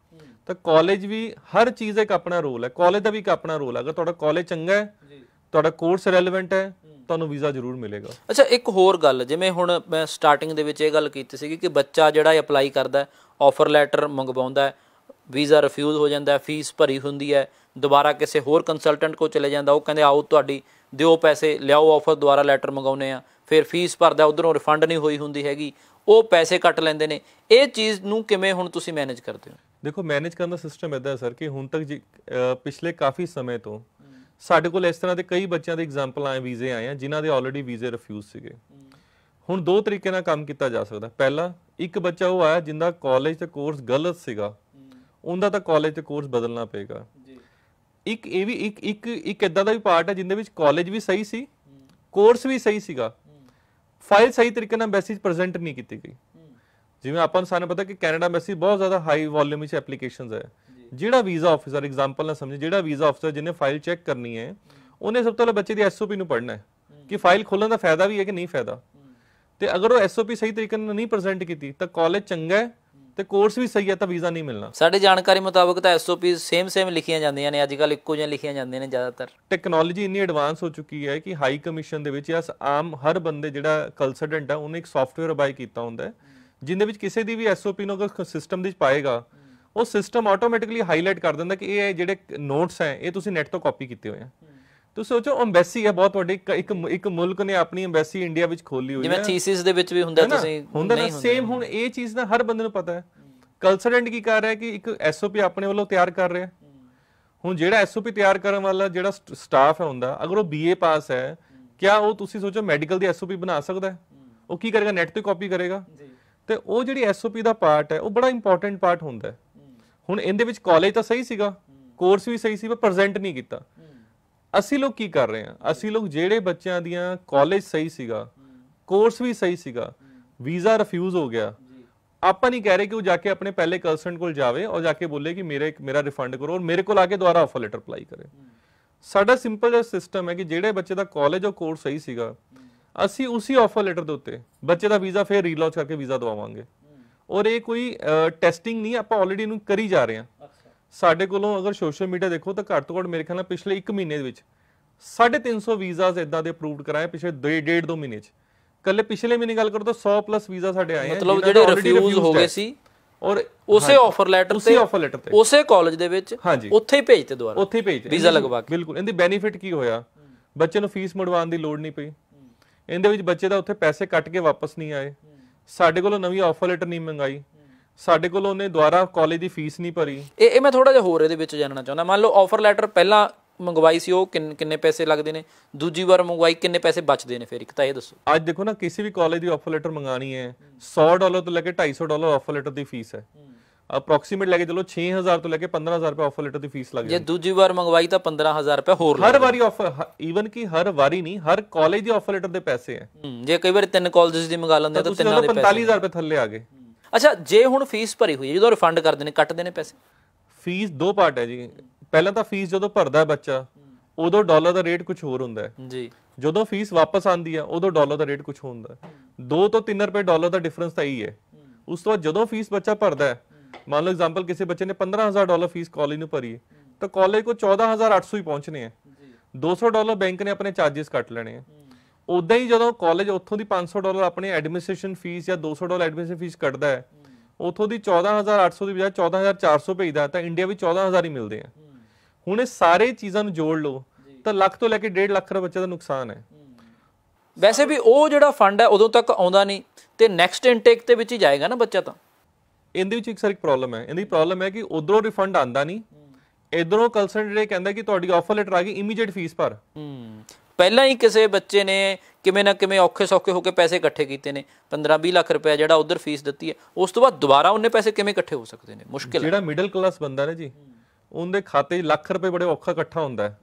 ਤਾਂ ਕਾਲਜ ਵੀ ਹਰ ਚੀਜ਼ ਇੱਕ ਆਪਣਾ ਰੋਲ ਹੈ ਕਾਲਜ ਦਾ ਵੀ ਇੱਕ ਆਪਣਾ ਰੋਲ ਹੈ ਅਗਰ ਤੁਹਾਡਾ ਕਾਲਜ ਚੰਗਾ ਹੈ ਤੁਹਾਡਾ ਕੋਰਸ ਰੈਲੇਵੈਂਟ ਹੈ ਤੁਹਾਨੂੰ ਵੀਜ਼ਾ ਜ਼ਰੂਰ ਮਿਲੇਗਾ
ਅੱਛਾ ਇੱਕ ਹੋਰ ਗੱਲ ਜਿਵੇਂ ਹੁਣ ਮੈਂ ਸਟਾਰਟਿੰਗ ਦੇ ਵਿੱਚ ਇਹ ਗੱਲ ਕੀਤੀ ਸੀਗੀ ਕਿ ਬੱਚਾ ਜਿਹੜਾ ਅਪਲਾਈ ਕਰਦਾ ਆਫਰ ਲੈਟਰ ਮੰਗਵਾਉਂਦਾ ਵੀਜ਼ਾ ਰਿਫਿਊਜ਼ ਹੋ ਜਾਂਦਾ ਫੀਸ ਭਰੀ ਹੁੰਦੀ ਹੈ ਦੁਬਾਰਾ ਕਿਸੇ ਹੋਰ ਕੰਸਲਟੈਂਟ ਕੋਲ ਚਲੇ ਜਾਂਦਾ ਉਹ ਕਹਿੰਦੇ ਆਓ ਤੁਹਾਡੀ ਦਿਓ ਪੈਸੇ ਲਿਆਓ ਆਫਰ ਦੁਆਰਾ ਲੈਟਰ ਮੰਗਾਉਨੇ ਆ ਫਿਰ ਫੀਸ ਭਰਦਾ ਉਧਰੋਂ ਰਿਫੰਡ ਨਹੀਂ ਹੋਈ ਹੁੰਦੀ ਹੈਗੀ ਉਹ ਪੈਸੇ ਕੱਟ ਲੈਂਦੇ ਨੇ ਇਹ ਚੀਜ਼ ਨੂੰ ਕਿਵੇਂ ਹੁਣ ਤੁਸੀਂ ਮੈਨੇਜ ਕਰਦੇ ਹੋ
ਦੇਖੋ ਮੈਨੇਜ ਕਰਨ ਦਾ ਸਿਸਟਮ ਇਦਾਂ ਹੈ ਸਰ ਕਿ ਹੁਣ ਤੱਕ ਜੀ ਪਿਛਲੇ ਕਾਫੀ ਸਮੇਂ ਤੋਂ ਸਾਡੇ ਕੋਲ ਇਸ ਤਰ੍ਹਾਂ ਦੇ ਕਈ ਬੱਚਿਆਂ ਦੇ ਐਗਜ਼ਾਮਪਲ ਆਏ ਵੀਜ਼ੇ ਆਏ ਆ ਜਿਨ੍ਹਾਂ ਦੇ ਆਲਰੇਡੀ ਵੀਜ਼ੇ ਰਿਫਿਊਜ਼ ਸੀਗੇ ਹੁਣ ਦੋ ਤਰੀਕੇ ਨਾਲ ਕੰਮ ਕੀਤਾ ਜਾ ਸਕਦਾ ਪਹਿਲਾ ਇੱਕ ਬੱਚਾ ਉਹ ਆਇਆ ਜਿੰਦਾ ਕਾਲਜ ਤੇ ਕੋਰਸ ਗਲਤ ਸੀਗਾ ਉਹਦਾ ਤਾਂ ਕਾਲਜ ਤੇ ਕੋਰਸ ਬਦਲਣਾ ਪਏਗਾ ਇੱਕ ਇਹ ਵੀ ਇੱਕ ਇੱਕ ਇੱਕ ਇਦਾਂ ਦਾ ਵੀ ਪਾਰਟ ਹੈ ਜਿੰਦੇ ਵਿੱਚ ਕਾਲਜ ਵੀ ਸਹੀ ਸੀ ਕੋਰਸ ਵੀ ਸਹੀ ਸੀਗਾ ਫਾਈਲ ਸਹੀ ਤਰੀਕੇ ਨਾਲ ਮੈਸੇਜ ਪ੍ਰੈਜ਼ੈਂਟ ਨਹੀਂ ਕੀਤੀ ਗਈ ਜਿਵੇਂ ਆਪਾਂ ਨੂੰ ਸਾਨੂੰ ਪਤਾ ਕਿ ਕੈਨੇਡਾ ਐਮਬੈਸੀ ਬਹੁਤ ਜ਼ਿਆਦਾ ਹਾਈ ਵੋਲਿਊਮ ਵਿੱਚ ਐਪਲੀਕੇਸ਼ਨਸ ਹੈ ਜਿਹੜਾ ਵੀਜ਼ਾ ਆਫੀਸਰ ਐਗਜ਼ਾਮਪਲ ਨਾਲ ਸਮਝੇ ਜਿਹੜਾ ਵੀਜ਼ਾ ਆਫੀਸਰ ਜਿਹਨੇ ਫਾਈਲ ਚੈੱਕ ਕਰਨੀ ਹੈ ਉਹਨੇ ਸਭ ਤੋਂ ਪਹਿਲਾਂ ਬੱਚੇ ਦੀ ਐਸਓਪੀ ਨੂੰ ਪੜ੍ਹਨਾ ਹੈ ਕਿ ਫਾਈਲ ਖੋਲਣ ਦਾ ਫਾਇਦਾ ਵੀ ਹੈ ਕਿ ਨਹੀਂ ਫਾਇਦਾ ਤੇ ਅਗਰ ਉਹ ਐਸਓਪੀ ਸਹੀ ਤਰੀਕੇ ਨਾਲ ਨਹੀਂ ਪ੍ਰੈਜ਼ੈਂਟ ਕੀਤੀ ਤਾਂ ਕਾਲਜ ਚੰਗਾ ਹੈ ਤੇ ਕੋਰਸ ਵੀ ਸਹੀ ਹੈ ਤਾਂ ਵੀਜ਼ਾ ਨਹੀਂ ਮਿਲਣਾ ਸਾਡੇ
ਜਾਣਕਾਰੀ ਮੁਤਾਬਕ ਤਾਂ ਐਸਓਪੀ ਸੇਮ ਸੇਮ ਲਿਖੀਆਂ ਜਾਂਦੀਆਂ ਨੇ ਅੱਜ ਕੱਲ ਇੱਕੋ ਜਿਹੀਆਂ ਲਿਖੀਆਂ ਜਾਂਦੀਆਂ ਨੇ ਜ਼ਿਆਦਾਤਰ
ਟੈਕਨੋਲੋਜੀ ਇੰਨੀ ਐਡਵਾਂਸ ਹੋ ਚੁੱਕੀ ਹੈ ਕਿ ਹਾਈ ਕਮਿਸ਼ਨ ਦੇ ਵਿੱਚ ਇਸ ਆਮ ਹਰ ਬੰਦੇ ਜਿਹੜਾ ਕੰਸਲਟੈਂਟ ਆ ਉਹਨੇ ਇੱਕ ਸੌਫਟਵੇਅਰ ਬਾਈ ਕੀਤਾ ਹੁੰਦਾ ਜਿੰਦੇ ਵਿੱਚ ਕਿਸੇ ਦੀ ਵੀ ਐਸਓਪੀ ਨੂੰ ਅਗਰ ਸਿਸਟਮ ਦੇ ਵਿੱਚ ਪਾਏਗਾ ਉਹ ਸਿਸਟਮ ਆਟੋਮੈਟਿਕਲੀ ਹਾਈਲਾਈਟ ਕਰ ਦਿੰਦਾ ਕਿ ਇਹ ਜਿਹੜੇ ਨੋਟਸ ਹੈ ਇਹ ਤੁਸੀਂ ਨੈਟ ਤੋਂ ਕਾਪੀ ਕੀਤੇ ਹੋਏ ਆ ਤੂੰ ਸੋਚੋ ਐਮਬੈਸੀ ਹੈ ਬਹੁਤ ਵੱਡੀ ਇੱਕ ਇੱਕ ਮੁਲਕ ਨੇ ਆਪਣੀ ਐਮਬੈਸੀ ਇੰਡੀਆ ਵਿੱਚ ਖੋਲੀ ਹੋਈ ਹੈ ਜਿਵੇਂ ਥੀਸਿਸ ਦੇ ਵਿੱਚ ਵੀ ਹੁੰਦਾ ਤੁਸੀਂ ਹੁੰਦਾ ਨਾ ਸੇਮ ਹੁਣ ਇਹ ਚੀਜ਼ ਦਾ ਹਰ ਬੰਦੇ ਨੂੰ ਪਤਾ ਹੈ ਕਲਸਰੈਂਟ ਕੀ ਕਰ ਰਿਹਾ ਕਿ ਇੱਕ ਐਸਓਪੀ ਆਪਣੇ ਵੱਲੋਂ ਤਿਆਰ ਕਰ ਰਿਹਾ ਹੁਣ ਜਿਹੜਾ ਐਸਓਪੀ ਤਿਆਰ ਕਰਨ ਵਾਲਾ ਜਿਹੜਾ ਸਟਾਫ ਹੈ ਹੁੰਦਾ ਅਗਰ ਉਹ ਬੀਏ ਪਾਸ ਹੈ ਕਿਆ ਉਹ ਤੁਸੀਂ ਸੋਚੋ ਮੈਡੀਕਲ ਦੀ ਐਸਓਪੀ ਬਣਾ ਸਕਦਾ ਹੈ ਉਹ ਕੀ ਕਰੇਗਾ ਨੈਟ ਤੇ ਕਾਪੀ ਕਰੇਗਾ ਤੇ ਉਹ ਜਿਹੜੀ ਐਸਓਪੀ ਦਾ ਪਾਰਟ ਹੈ ਉਹ ਬੜਾ ਇੰਪੋਰਟੈਂਟ ਪਾਰਟ ਹੁੰਦਾ ਹੈ ਹੁਣ ਇਹਦੇ ਵਿੱਚ ਕਾਲਜ ਤਾਂ ਸਹੀ ਸੀਗਾ ਕੋਰਸ ਵੀ ਸਹੀ ਸੀ ਪਰ ਪ੍ਰੈਜ਼ੈਂਟ ਨਹੀਂ ਕੀਤਾ ਅਸੀਂ ਲੋਕ ਕੀ ਕਰ ਰਹੇ ਆ ਅਸੀਂ ਲੋਕ ਜਿਹੜੇ ਬੱਚਿਆਂ ਦੀਆਂ ਕਾਲਜ ਸਹੀ ਸੀਗਾ ਕੋਰਸ ਵੀ ਸਹੀ ਸੀਗਾ ਵੀਜ਼ਾ ਰਿਫਿਊਜ਼ ਹੋ ਗਿਆ ਆਪਾਂ ਨਹੀਂ ਕਹਿ ਰਹੇ ਕਿ ਉਹ ਜਾ ਕੇ ਆਪਣੇ ਪਹਿਲੇ ਕਲਸਟੈਂਟ ਕੋਲ ਜਾਵੇ ਔਰ ਜਾ ਕੇ ਬੋਲੇ ਕਿ ਮੇਰੇ ਮੇਰਾ ਰਿਫੰਡ ਕਰੋ ਔਰ ਮੇਰੇ ਕੋਲ ਆ ਕੇ ਦੁਬਾਰਾ ਆਫਰ ਲੈਟਰ ਅਪਲਾਈ ਕਰੇ ਸਾਡਾ ਸਿੰਪਲ ਜਿਹਾ ਸਿਸਟਮ ਹੈ ਕਿ ਜਿਹੜੇ ਬੱਚੇ ਦਾ ਕਾਲਜ ਔਰ ਕੋਰਸ ਸਹੀ ਸੀਗਾ ਅਸੀਂ ਉਸੇ ਆਫਰ ਲੈਟਰ ਦੇ ਉੱਤੇ ਬੱਚੇ ਦਾ ਵੀਜ਼ਾ ਫੇਰ ਰੀਲੌਂਚ ਕਰਕੇ ਵੀਜ਼ਾ ਦਵਾਵਾਂਗੇ ਔਰ ਇਹ ਕੋਈ ਟੈਸਟਿੰਗ ਨਹੀਂ ਆਪਾਂ ਆਲਰੇਡੀ ਇਹਨੂੰ ਕਰੀ ਜਾ ਰਹੇ ਹਾਂ ਸਾਡੇ ਕੋਲੋਂ ਅਗਰ ਸੋਸ਼ਲ ਮੀਡੀਆ ਦੇਖੋ ਤਾਂ ਘੱਟ ਤੋਂ ਘੱਟ ਮੇਰੇ ਖਿਆਲ ਨਾਲ ਪਿਛਲੇ 1 ਮਹੀਨੇ ਦੇ ਵਿੱਚ 350 ਵੀਜ਼ਾਸ ਇਦਾਂ ਦੇ ਅਪਰੂਵਡ ਕਰਾਏ ਪਿਛਲੇ 2 1.5 ਦੋ ਮਹੀਨੇ ਚ ਕੱਲੇ ਪਿਛਲੇ ਮਹੀਨੇ ਗੱਲ ਕਰੋ ਤਾਂ 100 ਪਲੱਸ ਵੀਜ਼ਾ ਸਾਡੇ ਆਏ ਮਤਲਬ ਜਿਹੜੇ ਰਿਫਿਊਜ਼ ਹੋ ਗਏ ਸੀ ਔਰ ਉਸੇ ਆਫਰ ਲੈਟਰ ਤੇ ਉਸੇ ਆਫਰ ਲੈਟਰ ਤੇ ਉਸੇ ਕਾਲਜ ਦੇ ਵਿੱਚ
ਉੱਥੇ ਹੀ ਭੇਜਤੇ ਦੁਆਰਾ ਉੱਥੇ ਹੀ ਭੇਜਤੇ ਵੀਜ਼ਾ ਲਗਵਾ
ਕੇ ਬਿਲਕੁਲ ਇਹਦੀ ਬੈਨੀਫਿਟ ਕੀ ਹੋਇਆ ਬੱਚੇ ਨੂੰ ਫੀਸ ਮੁੜਵਾਉਣ ਦੀ ਲੋੜ ਨਹੀਂ ਪਈ ਇਹਦੇ ਵਿੱਚ ਬੱਚੇ ਦਾ ਉੱਥੇ ਪੈਸੇ ਕੱਟ ਕੇ ਵਾਪਸ ਨਹੀਂ ਆਏ ਸਾਡੇ ਕੋਲੋਂ ਨਵੀਂ ਆਫਰ ਲੈਟਰ ਨਹੀਂ ਮੰਗਾਈ ਸਾਡੇ ਕੋਲ ਉਹਨੇ ਦੁਆਰਾ ਕਾਲਜ ਦੀ ਫੀਸ ਨਹੀਂ ਭਰੀ
ਇਹ ਇਹ ਮੈਂ ਥੋੜਾ ਜਿਹਾ ਹੋਰ ਇਹਦੇ ਵਿੱਚ ਜਾਨਣਾ ਚਾਹੁੰਦਾ ਮੰਨ ਲਓ ਆਫਰ ਲੈਟਰ ਪਹਿਲਾਂ ਮੰਗਵਾਈ ਸੀ ਉਹ ਕਿੰਨੇ ਪੈਸੇ ਲੱਗਦੇ ਨੇ ਦੂਜੀ ਵਾਰ ਮੰਗਵਾਈ ਕਿੰਨੇ
ਪੈਸੇ ਬਚਦੇ ਨੇ ਫਿਰ ਇੱਕ ਤਾਂ ਇਹ ਦੱਸੋ ਅੱਜ ਦੇਖੋ ਨਾ ਕਿਸੇ ਵੀ ਕਾਲਜ ਦੀ ਆਫਰ ਲੈਟਰ ਮੰਗਾਣੀ ਹੈ 100 ਡਾਲਰ ਤੋਂ ਲੈ ਕੇ 250 ਡਾਲਰ ਆਫਰ ਲੈਟਰ ਦੀ ਫੀਸ ਹੈ ਅਪਰੋਕਸੀਮੇਟ ਲੈ ਕੇ ਚਲੋ 6000 ਤੋਂ ਲੈ ਕੇ 15000 ਰੁਪਏ ਆਫਰ ਲੈਟਰ ਦੀ ਫੀਸ ਲੱਗ ਜੇ
ਦੂਜੀ ਵਾਰ ਮੰਗਵਾਈ ਤਾਂ 15000 ਰੁਪਏ ਹੋਰ ਹਰ
ਵਾਰੀ ਆਫਰ ਈਵਨ ਕਿ ਹਰ ਵਾਰੀ ਨਹੀਂ ਹਰ ਕਾਲਜ ਦੀ ਆਫਰ ਲੈਟਰ ਦੇ ਪੈਸੇ ਹੈ ਜੇ ਕਈ ਵਾਰ ਤਿੰਨ ਕਾਲਜਸ ਦੀ ਮੰਗਾ ਲੈਂਦੇ ਤਾਂ ਤਿੰਨਾਂ ਦੇ ਪੈਸੇ 45000 ਰੁਪਏ ਥੱਲੇ ਆ ਗਏ ਅੱਛਾ ਜੇ ਹੁਣ ਫੀਸ ਭਰੀ ਹੋਈ ਹੈ ਜਦੋਂ ਰਿਫੰਡ ਕਰਦੇ ਨੇ ਕੱਟਦੇ ਨੇ ਪੈਸੇ ਫੀਸ ਦੋ ਪਾਰਟ ਹੈ ਜੀ ਪਹਿਲਾਂ ਤਾਂ ਫੀਸ ਜਦੋਂ ਭਰਦਾ ਬੱਚਾ ਉਦੋਂ ਡਾਲਰ ਦਾ ਰੇਟ ਕੁਝ ਹੋਰ ਹੁੰਦਾ ਹੈ ਜੀ ਜਦੋਂ ਫੀਸ ਵਾਪਸ ਆਂਦੀ ਆ ਉਦੋਂ ਡਾਲਰ ਦਾ ਰੇਟ ਕੁਝ ਹੁੰਦਾ ਹੈ 2 ਤੋਂ 3 ਰੁਪਏ ਡਾਲਰ ਦਾ ਡਿਫਰੈਂਸ ਤਾਂ ਹੀ ਹੈ ਉਸ ਤੋਂ ਬਾਅਦ ਜਦੋਂ ਫੀਸ ਬੱਚਾ ਭਰਦਾ ਹੈ ਮੰਨ ਲਓ ਐਗਜ਼ਾਮਪਲ ਕਿਸੇ ਬੱਚੇ ਨੇ 15000 ਡਾਲਰ ਫੀਸ ਕਾਲਜ ਨੂੰ ਭਰੀ ਹੈ ਤਾਂ ਕਾਲਜ ਕੋ 14800 ਹੀ ਪਹੁੰਚਨੇ ਆ 200 ਡਾਲਰ ਬੈਂਕ ਨੇ ਆਪਣੇ ਚਾਰजेस ਕੱਟ ਲੈਣੇ ਆ ਉਦਾਂ ਹੀ ਜਦੋਂ ਕਾਲਜ ਉੱਥੋਂ ਦੀ 500 ਡਾਲਰ ਆਪਣੀ ਐਡਮਿਨਿਸਟ੍ਰੇਸ਼ਨ ਫੀਸ ਜਾਂ 200 ਡਾਲਰ ਐਡਮਿਨਿਸਟ੍ਰੇਸ਼ਨ ਫੀਸ ਕੱਢਦਾ ਹੈ ਉਥੋਂ ਦੀ 14800 ਦੀ ਬਜਾਏ 14400 ਭੇਜਦਾ ਤਾਂ ਇੰਡੀਆ ਵੀ 14000 ਹੀ ਮਿਲਦੇ ਆ ਹੁਣ ਇਹ ਸਾਰੇ ਚੀਜ਼ਾਂ ਨੂੰ ਜੋੜ ਲਓ ਤਾਂ ਲੱਖ ਤੋਂ ਲੈ ਕੇ 1.5 ਲੱਖ ਰੁਪਏ ਦਾ ਨੁਕਸਾਨ ਹੈ ਵੈਸੇ ਵੀ ਉਹ ਜਿਹੜਾ ਫੰਡ ਹੈ ਉਦੋਂ ਤੱਕ ਆਉਂਦਾ ਨਹੀਂ ਤੇ ਨੈਕਸਟ ਇਨਟੇਕ ਤੇ ਵਿੱਚ ਹੀ ਜਾਏਗਾ ਨਾ ਬੱਚਾ ਤਾਂ ਇਹਦੇ ਵਿੱਚ ਇੱਕ ਸਾਰੀ ਪ੍ਰੋਬਲਮ ਹੈ ਇਹਦੀ ਪ੍ਰੋਬਲਮ ਹੈ ਕਿ ਉਧਰੋਂ ਰਿਫੰਡ ਆਂਦਾ ਨਹੀਂ ਇਧਰੋਂ ਕਨਸਲਟੈਂਟ ਜਿਹੜੇ ਕਹਿੰਦਾ ਕਿ ਤੁਹਾਡੀ ਆਫਰ ਲੈਟਰ ਆ ਗਈ ਇਮੀਡੀਏਟ ਫੀਸ ਪਰ ਪਹਿਲਾਂ ਹੀ ਕਿਸੇ ਬੱਚੇ
ਨੇ ਕਿਵੇਂ ਨਾ ਕਿਵੇਂ ਔਖੇ ਸੌਖੇ ਹੋ ਕੇ ਪੈਸੇ ਇਕੱਠੇ ਕੀਤੇ ਨੇ 15-20 ਲੱਖ ਰੁਪਏ ਜਿਹੜਾ ਉਧਰ ਫੀਸ ਦਿੱਤੀ ਹੈ
ਉਸ ਤੋਂ ਬਾਅਦ ਦੁਬਾਰਾ ਉਹਨੇ ਪੈਸੇ ਕਿਵੇਂ ਇਕੱਠੇ ਹੋ ਸਕਦੇ ਨੇ ਮੁਸ਼ਕਿਲ ਜਿਹੜਾ ਮਿਡਲ ਕਲਾਸ ਬੰਦਾ ਨੇ ਜੀ ਉਹਦੇ ਖਾਤੇ 'ਚ ਲੱਖ ਰੁਪਏ ਬੜੇ ਔਖਾ ਇਕੱਠਾ ਹੁੰਦਾ ਹੈ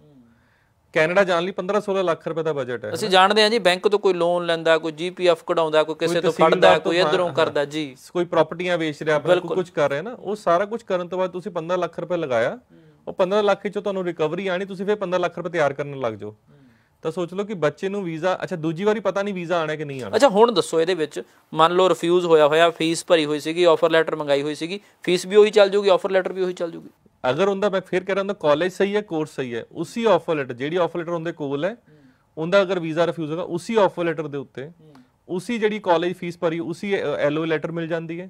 ਕੈਨੇਡਾ ਜਾਣ ਲਈ 15-16 ਲੱਖ ਰੁਪਏ ਦਾ ਬਜਟ ਹੈ ਅਸੀਂ
ਜਾਣਦੇ ਹਾਂ ਜੀ ਬੈਂਕ ਤੋਂ ਕੋਈ ਲੋਨ ਲੈਂਦਾ ਕੋਈ ਜੀਪੀਐਫ ਕਢਾਉਂਦਾ ਕੋਈ ਕਿਸੇ ਤੋਂ ਫੜਦਾ ਕੋਈ ਇਧਰੋਂ ਕਰਦਾ ਜੀ
ਕੋਈ ਪ੍ਰਾਪਰਟੀਆਂ ਵੇਚ ਰਿਹਾ ਆਪਣਾ ਕੁਝ ਕਰ ਰਿਹਾ ਨਾ ਉਹ ਸਾਰਾ ਕੁਝ ਕਰਨ ਤੋਂ ਬਾਅਦ ਤੁਸੀਂ 15 ਲੱਖ ਰੁਪਏ ਲਗਾਇਆ ਉਹ 15 ਲੱਖ ਚੋਂ ਤੁਹਾਨੂੰ ਰਿਕਵਰੀ ਆਣੀ ਤੁਸੀਂ ਫਿਰ 15 ਲੱਖ ਰੁਪਏ ਤਿਆਰ ਕਰਨ ਲੱਗ ਜਾਓ ਤਾਂ ਸੋਚ ਲਓ ਕਿ ਬੱਚੇ ਨੂੰ ਵੀਜ਼ਾ ਅੱਛਾ ਦੂਜੀ ਵਾਰੀ ਪਤਾ ਨਹੀਂ ਵੀਜ਼ਾ ਆਣਾ ਕਿ ਨਹੀਂ ਆਣਾ
ਅੱਛਾ ਹੁਣ ਦੱਸੋ ਇਹਦੇ ਵਿੱਚ ਮੰਨ ਲਓ ਰਿਫਿਊਜ਼ ਹੋਇਆ ਹੋਇਆ ਫੀਸ ਭਰੀ
ਹੋਈ ਸੀਗੀ ਆਫਰ ਲੈਟਰ ਮੰਗਾਈ ਹੋਈ ਸੀਗੀ ਫੀਸ ਵੀ ਉਹੀ ਚੱਲ ਜੂਗੀ ਆਫਰ ਲੈਟਰ ਵੀ ਉਹੀ ਚੱਲ ਜੂਗੀ ਅਗਰ ਹੁੰਦਾ ਮੈਂ ਫੇਰ ਕਹਿ ਰਿਹਾ ਤਾਂ ਕਾਲਜ ਸਹੀ ਹੈ ਕੋਰਸ ਸਹੀ ਹੈ ਉਸੇ ਆਫਰ ਲੈਟਰ ਜਿਹੜੀ ਆਫਰ ਲੈਟਰ ਹੁੰਦੇ ਕੋਲ ਹੈ ਉਹਦਾ ਅਗਰ ਵੀਜ਼ਾ ਰਿਫਿਊਜ਼ ਹੋਗਾ ਉਸੇ ਆਫਰ ਲੈਟਰ ਦੇ ਉੱਤੇ ਉਸੇ ਜਿਹੜੀ ਕਾਲਜ ਫੀਸ ਭਰੀ ਉਸੇ ਐਲਓ ਲੈਟਰ ਮਿਲ ਜਾਂਦੀ ਹੈ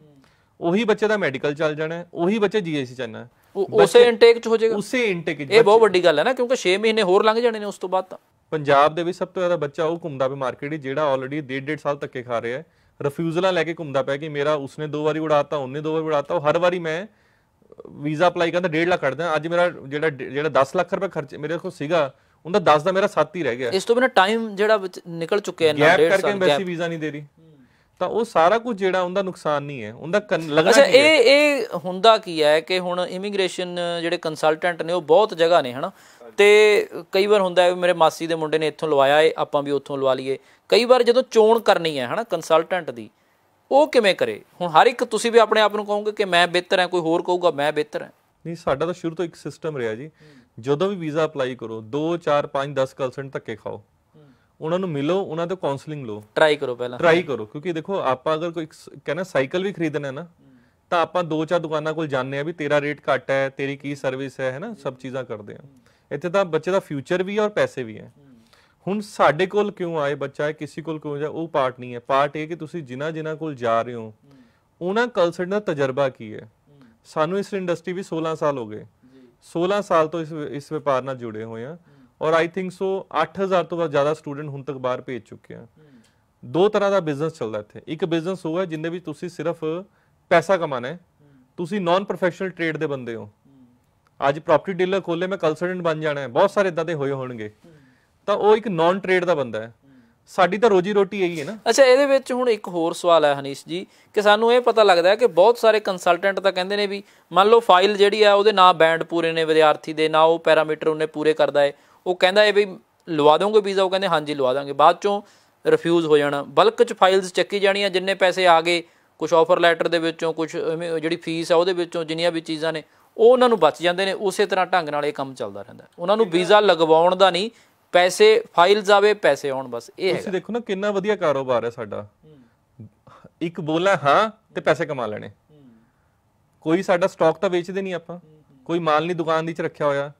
ਉਹੀ ਬੱਚੇ ਦਾ ਮੈਡੀਕਲ ਚੱਲ ਜਾਣਾ ਹੈ ਉਹੀ ਬੱਚੇ ਜੀਐਸਸੀ ਚੱਲਣਾ ਉਸੇ ਇਨਟੇਕ ਚ ਹੋ ਜਾਏਗਾ ਉਸੇ ਇਨਟੇਕ ਇਹ ਬਹੁਤ ਵੱਡੀ ਗੱਲ ਹੈ ਨਾ ਕਿਉਂਕਿ 6 ਮਹੀਨੇ ਹੋਰ ਲੰਘ ਜਾਣੇ ਨੇ ਉਸ ਤੋਂ ਬਾਅਦ ਤਾਂ ਪੰਜਾਬ ਦੇ ਵਿੱਚ ਸਭ ਤੋਂ ਜ਼ਿਆਦਾ ਬੱਚਾ ਉਹ ਘੁੰਮਦਾ ਪਿਆ ਮਾਰਕੀਟ ਜਿਹੜਾ ਆਲਰੇਡੀ 1.5 ਸਾਲ ਤੱਕੇ ਖਾ ਰਿਹਾ ਹੈ ਰਿਫਿਊਜ਼ਲਾਂ ਲੈ ਕੇ ਘੁੰਮਦਾ ਪਿਆ ਕਿ ਮੇਰਾ ਉਸਨੇ ਦੋ ਵਾਰੀ ਉਡਾਤਾ ਉਹਨੇ ਦੋ ਵਾਰੀ ਉਡਾਤਾ ਹਰ ਵਾਰੀ ਮੈਂ ਵੀਜ਼ਾ ਅਪਲਾਈ ਕਰਦਾ 1.5 ਲੱਖ ਕੱਢਦਾ ਅੱਜ ਮੇਰਾ ਜਿਹੜਾ ਜਿਹੜਾ 10 ਲੱਖ ਰੁਪਏ ਖਰਚ ਮੇਰੇ ਕੋਲ ਸੀਗਾ ਉਹਦਾ 10 ਦਾ ਮੇਰਾ 7 ਹੀ ਰਹਿ ਗਿਆ ਇਸ ਤੋਂ ਬਿਨਾ ਟਾਈਮ ਜਿਹੜਾ ਨਿਕਲ ਚੁੱਕਿਆ ਹੈ ਨਾ 1.5 ਸਾਲ ਕਰਕੇ ਵੈਸੀ ਵੀਜ਼ਾ ਨਹੀਂ ਦੇ ਰਹੀ ਤਾਂ ਉਹ ਸਾਰਾ ਕੁਝ ਜਿਹੜਾ ਉਹਦਾ ਨੁਕਸਾਨ ਨਹੀਂ ਹੈ ਉਹਦਾ ਲੱਗਣਾ ਅੱਛਾ ਇਹ
ਇਹ ਹੁੰਦਾ ਕੀ ਹੈ ਕਿ ਹੁਣ ਇਮੀਗ੍ਰੇਸ਼ਨ ਜਿਹੜੇ ਕੰਸਲਟੈਂਟ ਨੇ ਉਹ ਬਹੁਤ ਜਗ੍ਹਾ ਨੇ ਹਨਾ ਤੇ ਕਈ ਵਾਰ ਹੁੰਦਾ ਹੈ ਮੇਰੇ ਮਾਸੀ ਦੇ ਮੁੰਡੇ ਨੇ ਇੱਥੋਂ ਲਵਾਇਆ ਏ ਆਪਾਂ ਵੀ ਉੱਥੋਂ ਲਵਾ ਲਈਏ ਕਈ ਵਾਰ ਜਦੋਂ ਚੋਣ ਕਰਨੀ ਹੈ ਹਨਾ ਕੰਸਲਟੈਂਟ ਦੀ ਉਹ ਕਿਵੇਂ ਕਰੇ ਹੁਣ ਹਰ ਇੱਕ ਤੁਸੀਂ ਵੀ ਆਪਣੇ ਆਪ ਨੂੰ ਕਹੋਗੇ ਕਿ ਮੈਂ ਬਿਹਤਰ ਹਾਂ ਕੋਈ ਹੋਰ ਕਹੂਗਾ ਮੈਂ ਬਿਹਤਰ ਹਾਂ
ਨਹੀਂ ਸਾਡਾ ਤਾਂ ਸ਼ੁਰੂ ਤੋਂ ਇੱਕ ਸਿਸਟਮ ਰਿਹਾ ਜੀ ਜਦੋਂ ਵੀ ਵੀਜ਼ਾ ਅਪਲਾਈ ਕਰੋ 2 4 5 10 ਕਲਸੈਂਟ ਧੱਕੇ ਖਾਓ ਉਹਨਾਂ ਨੂੰ ਮਿਲੋ ਉਹਨਾਂ ਤੋਂ ਕਾਉਂਸਲਿੰਗ ਲਓ
ਟਰਾਈ ਕਰੋ ਪਹਿਲਾਂ ਟਰਾਈ
ਕਰੋ ਕਿਉਂਕਿ ਦੇਖੋ ਆਪਾਂ ਅਗਰ ਕੋਈ ਕਹਿੰਦਾ ਸਾਈਕਲ ਵੀ ਖਰੀਦਣਾ ਹੈ ਨਾ ਤਾਂ ਆਪਾਂ ਦੋ ਚਾਰ ਦੁਕਾਨਾਂ ਕੋਲ ਜਾਂਦੇ ਆ ਵੀ ਤੇਰਾ ਰੇਟ ਘੱਟ ਹੈ ਤੇਰੀ ਕੀ ਸਰਵਿਸ ਹੈ ਹੈ ਨਾ ਸਭ ਚੀਜ਼ਾਂ ਕਰਦੇ ਆ ਇੱਥੇ ਤਾਂ ਬੱਚੇ ਦਾ ਫਿਊਚਰ ਵੀ ਹੈ ਔਰ ਪੈਸੇ ਵੀ ਹੈ ਹੁਣ ਸਾਡੇ ਕੋਲ ਕਿਉਂ ਆਏ ਬੱਚਾ ਹੈ ਕਿਸੇ ਕੋਲ ਕਿਉਂ ਜਾ ਉਹ ਪਾਰਟ ਨਹੀਂ ਹੈ ਪਾਰਟ ਇਹ ਕਿ ਤੁਸੀਂ ਜਿਨ੍ਹਾਂ ਜਿਨ੍ਹਾਂ ਕੋਲ ਜਾ ਰਹੇ ਹੋ ਉਹਨਾਂ ਕਲਸਰ ਦਾ ਤਜਰਬਾ ਕੀ ਹੈ ਸਾਨੂੰ ਇਸ ਇੰਡਸਟਰੀ ਵੀ 16 ਸਾਲ ਹੋ ਗਏ 16 ਸਾਲ ਤੋਂ ਇਸ ਇਸ ਵਪਾਰ ਨਾਲ ਜੁੜੇ ਹੋਏ ਆ ਔਰ ਆਈ ਥਿੰਕ ਸੋ 8000 ਤੋਂ ਜ਼ਿਆਦਾ ਸਟੂਡੈਂਟ ਹੁਣ ਤੱਕ ਬਾਹਰ ਭੇਜ ਚੁੱਕੇ ਆ ਦੋ ਤਰ੍ਹਾਂ ਦਾ ਬਿਜ਼ਨਸ ਚੱਲਦਾ ਇੱਥੇ ਇੱਕ ਬਿਜ਼ਨਸ ਹੋਗਾ ਜਿੰਦੇ ਵਿੱਚ ਤੁਸੀਂ ਸਿਰਫ ਪੈਸਾ ਕਮਾਣਾ ਹੈ ਤੁਸੀਂ ਨਾਨ ਪ੍ਰੋਫੈਸ਼ਨਲ ਟ੍ਰੇਡ ਦੇ ਬੰਦੇ ਹੋ ਅੱਜ ਪ੍ਰਾਪਰਟੀ ਡੀਲਰ ਖੋਲੇ ਮੈਂ ਕੰਸਲਟੈਂਟ ਬਣ ਜਾਣਾ ਹੈ ਬਹੁਤ ਸਾਰੇ ਇਦਾਂ ਦੇ ਹੋਏ ਹੋਣਗੇ ਤਾਂ ਉਹ ਇੱਕ ਨਾਨ ਟ੍ਰੇਡ ਦਾ ਬੰਦਾ ਹੈ ਸਾਡੀ ਤਾਂ ਰੋਜੀ ਰੋਟੀ ਇਹੀ ਹੈ ਨਾ ਅੱਛਾ ਇਹਦੇ ਵਿੱਚ ਹੁਣ ਇੱਕ ਹੋਰ ਸਵਾਲ ਹੈ ਹਨੀਸ਼ ਜੀ ਕਿ ਸਾਨੂੰ ਇਹ ਪਤਾ
ਲੱਗਦਾ ਹੈ ਕਿ ਬਹੁਤ ਸਾਰੇ ਕੰਸਲਟੈਂਟ ਤਾਂ ਕਹਿੰਦੇ ਨੇ ਵੀ ਮੰਨ ਲਓ ਫਾਈਲ ਜਿਹੜੀ ਆ ਉਹਦੇ ਨਾ ਬੈਂਡ ਪੂਰੇ ਨੇ ਵਿਦਿਆਰਥੀ ਦੇ ਨਾ ਉਹ ਪੈਰਾਮੀਟਰ ਉਹਨੇ ਪੂਰੇ ਕਰਦਾ ਹੈ ਉਹ ਕਹਿੰਦਾ ਹੈ ਵੀ ਲਵਾ ਦੋਗੇ ਵੀਜ਼ਾ ਉਹ ਕਹਿੰਦੇ ਹਾਂਜੀ ਲਵਾ ਦਾਂਗੇ ਬਾਅਦ ਚੋਂ ਰਿਫਿਊਜ਼ ਹੋ ਜਾਣਾ ਬਲਕ ਚ ਫਾਈਲਸ ਚੱਕੀ ਜਾਣੀਆਂ ਜਿੰਨੇ ਪੈਸੇ ਆ ਗਏ ਕੁਝ ਆਫਰ ਲੈਟਰ ਦੇ ਵਿੱਚੋਂ ਕੁਝ ਜਿਹੜੀ ਫੀਸ ਆ ਉਹਦੇ ਵਿੱਚੋਂ ਜਿੰਨੀਆਂ ਵੀ ਚੀਜ਼ਾਂ ਨੇ ਉਹ ਉਹਨਾਂ ਨੂੰ ਬਚ ਜਾਂਦੇ ਨੇ ਉਸੇ ਤਰ੍ਹਾਂ ਢੰਗ ਨਾਲ ਇਹ ਕੰਮ ਚੱਲਦਾ ਰਹਿੰਦਾ ਉਹਨਾਂ ਨੂੰ ਵੀਜ਼ਾ ਲਗਵਾਉਣ ਦਾ ਨਹੀਂ ਪੈਸੇ ਫਾਈਲਸ ਆਵੇ ਪੈਸੇ ਆਉਣ ਬਸ
ਇਹ ਹੈ ਤੁਸੀਂ ਦੇਖੋ ਨਾ ਕਿੰਨਾ ਵਧੀਆ ਕਾਰੋਬਾਰ ਹੈ ਸਾਡਾ ਇੱਕ ਬੋਲਾਂ ਹਾਂ ਤੇ ਪੈਸੇ ਕਮਾ ਲੈਣੇ ਕੋਈ ਸਾਡਾ ਸਟਾਕ ਤਾਂ ਵੇਚਦੇ ਨਹੀਂ ਆਪਾਂ ਕੋਈ ਮਾਲ ਨਹੀਂ ਦੁਕਾਨ ਦੀ ਚ ਰੱਖਿਆ ਹੋਇਆ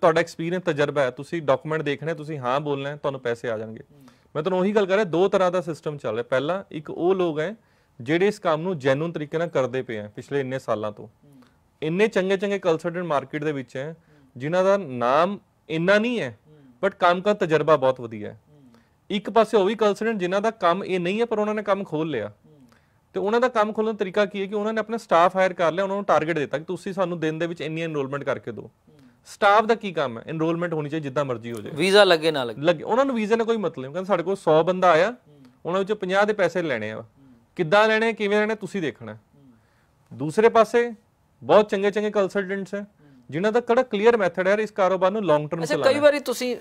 ਤੁਹਾਡਾ ਐਕਸਪੀਰੀਅੰਸ ਤਜਰਬਾ ਹੈ ਤੁਸੀਂ ਡਾਕੂਮੈਂਟ ਦੇਖਣੇ ਤੁਸੀਂ ਹਾਂ ਬੋਲਣਾ ਤੁਹਾਨੂੰ ਪੈਸੇ ਆ ਜਾਣਗੇ ਮੈਂ ਤੁਹਾਨੂੰ ਉਹੀ ਗੱਲ ਕਰ ਰਿਹਾ ਦੋ ਤਰ੍ਹਾਂ ਦਾ ਸਿਸਟਮ ਚੱਲ ਰਿਹਾ ਪਹਿਲਾ ਇੱਕ ਉਹ ਲੋਕ ਹੈ ਜਿਹੜੇ ਇਸ ਕੰਮ ਨੂੰ ਜੈਨੂਨ ਤਰੀਕੇ ਨਾਲ ਕਰਦੇ ਪਏ ਆ ਪਿਛਲੇ ਇੰਨੇ ਸਾਲਾਂ ਤੋਂ ਇੰਨੇ ਚੰਗੇ ਚੰਗੇ ਕੰਸਲਟੈਂਟ ਮਾਰਕੀਟ ਦੇ ਵਿੱਚ ਹੈ ਜਿਨ੍ਹਾਂ ਦਾ ਨਾਮ ਇੰਨਾ ਨਹੀਂ ਹੈ ਬਟ ਕੰਮ ਦਾ ਤਜਰਬਾ ਬਹੁਤ ਵਧੀਆ ਹੈ ਇੱਕ ਪਾਸੇ ਉਹ ਵੀ ਕੰਸਲਟੈਂਟ ਜਿਨ੍ਹਾਂ ਦਾ ਕੰਮ ਇਹ ਨਹੀਂ ਹੈ ਪਰ ਉਹਨਾਂ ਨੇ ਕੰਮ ਖੋਲ ਲਿਆ ਤੇ ਉਹਨਾਂ ਦਾ ਕੰਮ ਖੋਲਣ ਦਾ ਤਰੀਕਾ ਕੀ ਹੈ ਕਿ ਉਹਨਾਂ ਨੇ ਆਪਣਾ ਸਟਾਫ ਹਾਇਰ ਕਰ ਲਿਆ ਉਹਨਾਂ ਨੂੰ ਟਾਰਗੇਟ ਦਿੱਤਾ ਕਿ ਤੁਸੀਂ ਸਾਨੂੰ ਦਿਨ ਦੇ ਵਿੱਚ ਇੰਨੀ ਐਨਰੋਲਮੈਂਟ ਕਰਕੇ ਦਿਓ ਸਟਾਫ ਦਾ ਕੀ ਕੰਮ ਹੈ ਇਨਰੋਲਮੈਂਟ ਹੋਣੀ ਚਾਹੀਦੀ ਜਿੱਦਾਂ ਮਰਜ਼ੀ ਹੋ ਜਾਏ ਵੀਜ਼ਾ ਲੱਗੇ ਨਾ ਲੱਗੇ ਉਹਨਾਂ ਨੂੰ ਵੀਜ਼ੇ ਨਾਲ ਕੋਈ ਮਤਲਬ ਨਹੀਂ ਕਹਿੰਦੇ ਸਾਡੇ ਕੋਲ 100 ਬੰਦਾ ਆਇਆ ਉਹਨਾਂ ਵਿੱਚੋਂ 50 ਦੇ ਪੈਸੇ ਲੈਣੇ ਆ ਕਿੱਦਾਂ ਲੈਣੇ ਕਿਵੇਂ ਲੈਣੇ ਤੁਸੀਂ ਦੇਖਣਾ ਦੂਸਰੇ ਪਾਸੇ ਬਹੁਤ ਚੰਗੇ ਚੰਗੇ ਕੰਸਲਟੈਂਟਸ ਹੈ ਜਿਨ੍ਹਾਂ ਦਾ ਕੜਾ ਕਲੀਅਰ ਮੈਥਡ ਹੈ ਇਸ ਕਾਰੋਬਾਰ ਨੂੰ ਲੌਂਗ ਟਰਮ ਚਲਾਉਣਾ ਅੱਛਾ ਕਈ ਵਾਰੀ ਤੁਸੀਂ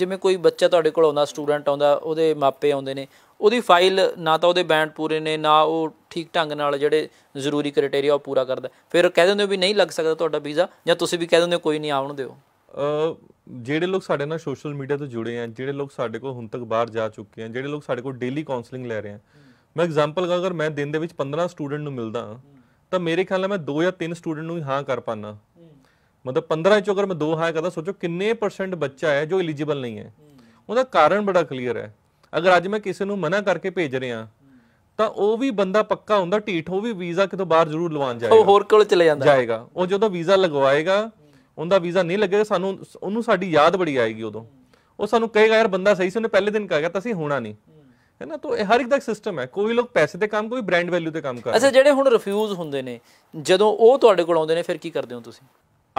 ਜਿਵੇਂ ਕੋਈ ਬੱਚਾ ਤੁਹਾਡੇ ਕੋਲ ਆਉਂਦਾ ਸਟੂਡੈਂਟ
ਆਉਂਦਾ ਉਹਦੇ ਮਾਪੇ ਆਉਂਦੇ ਨੇ ਉਹਦੀ ਫਾਈਲ ਨਾ ਤਾਂ ਉਹਦੇ ਬੈਂਡ ਪੂਰੇ ਨੇ ਨਾ ਉਹ ਠੀਕ ਢੰਗ ਨਾਲ ਜਿਹੜੇ ਜ਼ਰੂਰੀ ਕ੍ਰਾਈਟੇਰੀਆ ਉਹ ਪੂਰਾ ਕਰਦਾ ਫਿਰ ਕਹਿ ਦਿੰਦੇ ਹੋ ਵੀ ਨਹੀਂ ਲੱਗ ਸਕਦਾ ਤੁਹਾਡਾ ਵੀਜ਼ਾ ਜਾਂ ਤੁਸੀਂ ਵੀ ਕਹਿ ਦਿੰਦੇ ਹੋ ਕੋਈ ਨਹੀਂ
ਆਉਣ ਦਿਓ ਜਿਹੜੇ ਲੋਕ ਸਾਡੇ ਨਾਲ ਸੋਸ਼ਲ ਮੀਡੀਆ ਤੋਂ ਜੁੜੇ ਆ ਜਿਹੜੇ ਲੋਕ ਸਾਡੇ ਕੋਲ ਹੁਣ ਤੱਕ ਬਾਹਰ ਜਾ ਚੁੱਕੇ ਆ ਜਿਹੜੇ ਲੋਕ ਸਾਡੇ ਕੋਲ ਡੇਲੀ ਕਾਉਂਸਲਿੰਗ ਲੈ ਰਹੇ ਆ ਮੈਂ ਐਗਜ਼ਾਮਪਲ ਅਗਰ ਮੈਂ ਦਿਨ ਦੇ ਵਿੱਚ 15 ਸਟੂਡੈਂਟ ਨੂੰ ਮਿਲਦਾ ਤਾਂ ਮੇਰੇ ਖਿਆਲ ਨਾਲ ਮੈਂ 2 ਜਾਂ 3 ਸਟੂਡੈਂਟ ਨੂੰ ਹੀ ਹਾਂ ਕਰ ਪਾਣਾ ਮਤਲਬ 15 ਵਿੱਚੋਂ ਅਗਰ ਮੈਂ 2 ਹਾਂ ਕਰਦਾ ਸੋਚੋ ਕਿੰਨੇ ਪਰਸੈਂਟ ਬੱਚਾ ਹੈ ਜੋ ਐਲੀਜੀਬਲ ਨਹੀਂ ਹੈ ਉਹਦਾ ਕਾਰਨ ਬੜਾ ਕਲੀਅਰ ਹੈ ਅਗਰ ਅੱਜ ਮੈਂ ਕਿਸੇ ਨੂੰ ਮਨਾ ਕਰਕੇ ਭੇਜ ਰਿਹਾ ਤਾਂ ਉਹ ਵੀ ਬੰਦਾ ਪੱਕਾ ਹੁੰਦਾ ਢੀਠ ਉਹ ਵੀ ਵੀਜ਼ਾ ਕਿਤੋਂ ਬਾਹਰ ਜ਼ਰੂਰ ਲਵਾਉਣ ਜਾਏਗਾ ਉਹ ਹੋਰ ਕੋਲ ਚਲੇ ਜਾਂਦਾ ਜਾਏਗਾ ਉਹ ਜਦੋਂ ਵੀਜ਼ਾ ਲਗਵਾਏਗਾ ਉਹਦਾ ਵੀਜ਼ਾ ਨਹੀਂ ਲੱਗੇਗਾ ਸਾਨੂੰ ਉਹਨੂੰ ਸਾਡੀ ਯਾਦ ਬੜੀ ਆਏਗੀ ਉਦੋਂ ਉਹ ਸਾਨੂੰ ਕਹੇਗਾ ਯਾਰ ਬੰਦਾ ਸਹੀ ਸੀ ਉਹਨੇ ਪਹਿਲੇ ਦਿਨ ਗਿਆ ਤਾਂ ਸੀ ਹੋਣਾ ਨਹੀਂ ਹੈ ਨਾ ਤਾਂ ਇਹ ਹਰ ਇੱਕ ਦਾ ਸਿਸਟਮ ਹੈ ਕੋਈ ਲੋਕ ਪੈਸੇ ਤੇ ਕੰਮ ਕੋਈ ਬ੍ਰਾਂਡ ਵੈਲਿਊ ਤੇ ਕੰਮ ਕਰਦੇ ਅੱਛਾ ਜਿਹੜੇ ਹੁਣ ਰਿਫਿਊਜ਼ ਹੁੰਦੇ ਨੇ ਜਦੋਂ ਉਹ ਤੁਹਾਡੇ ਕੋਲ ਆਉਂਦੇ ਨੇ ਫਿਰ ਕੀ ਕਰਦੇ ਹੋ ਤੁਸੀਂ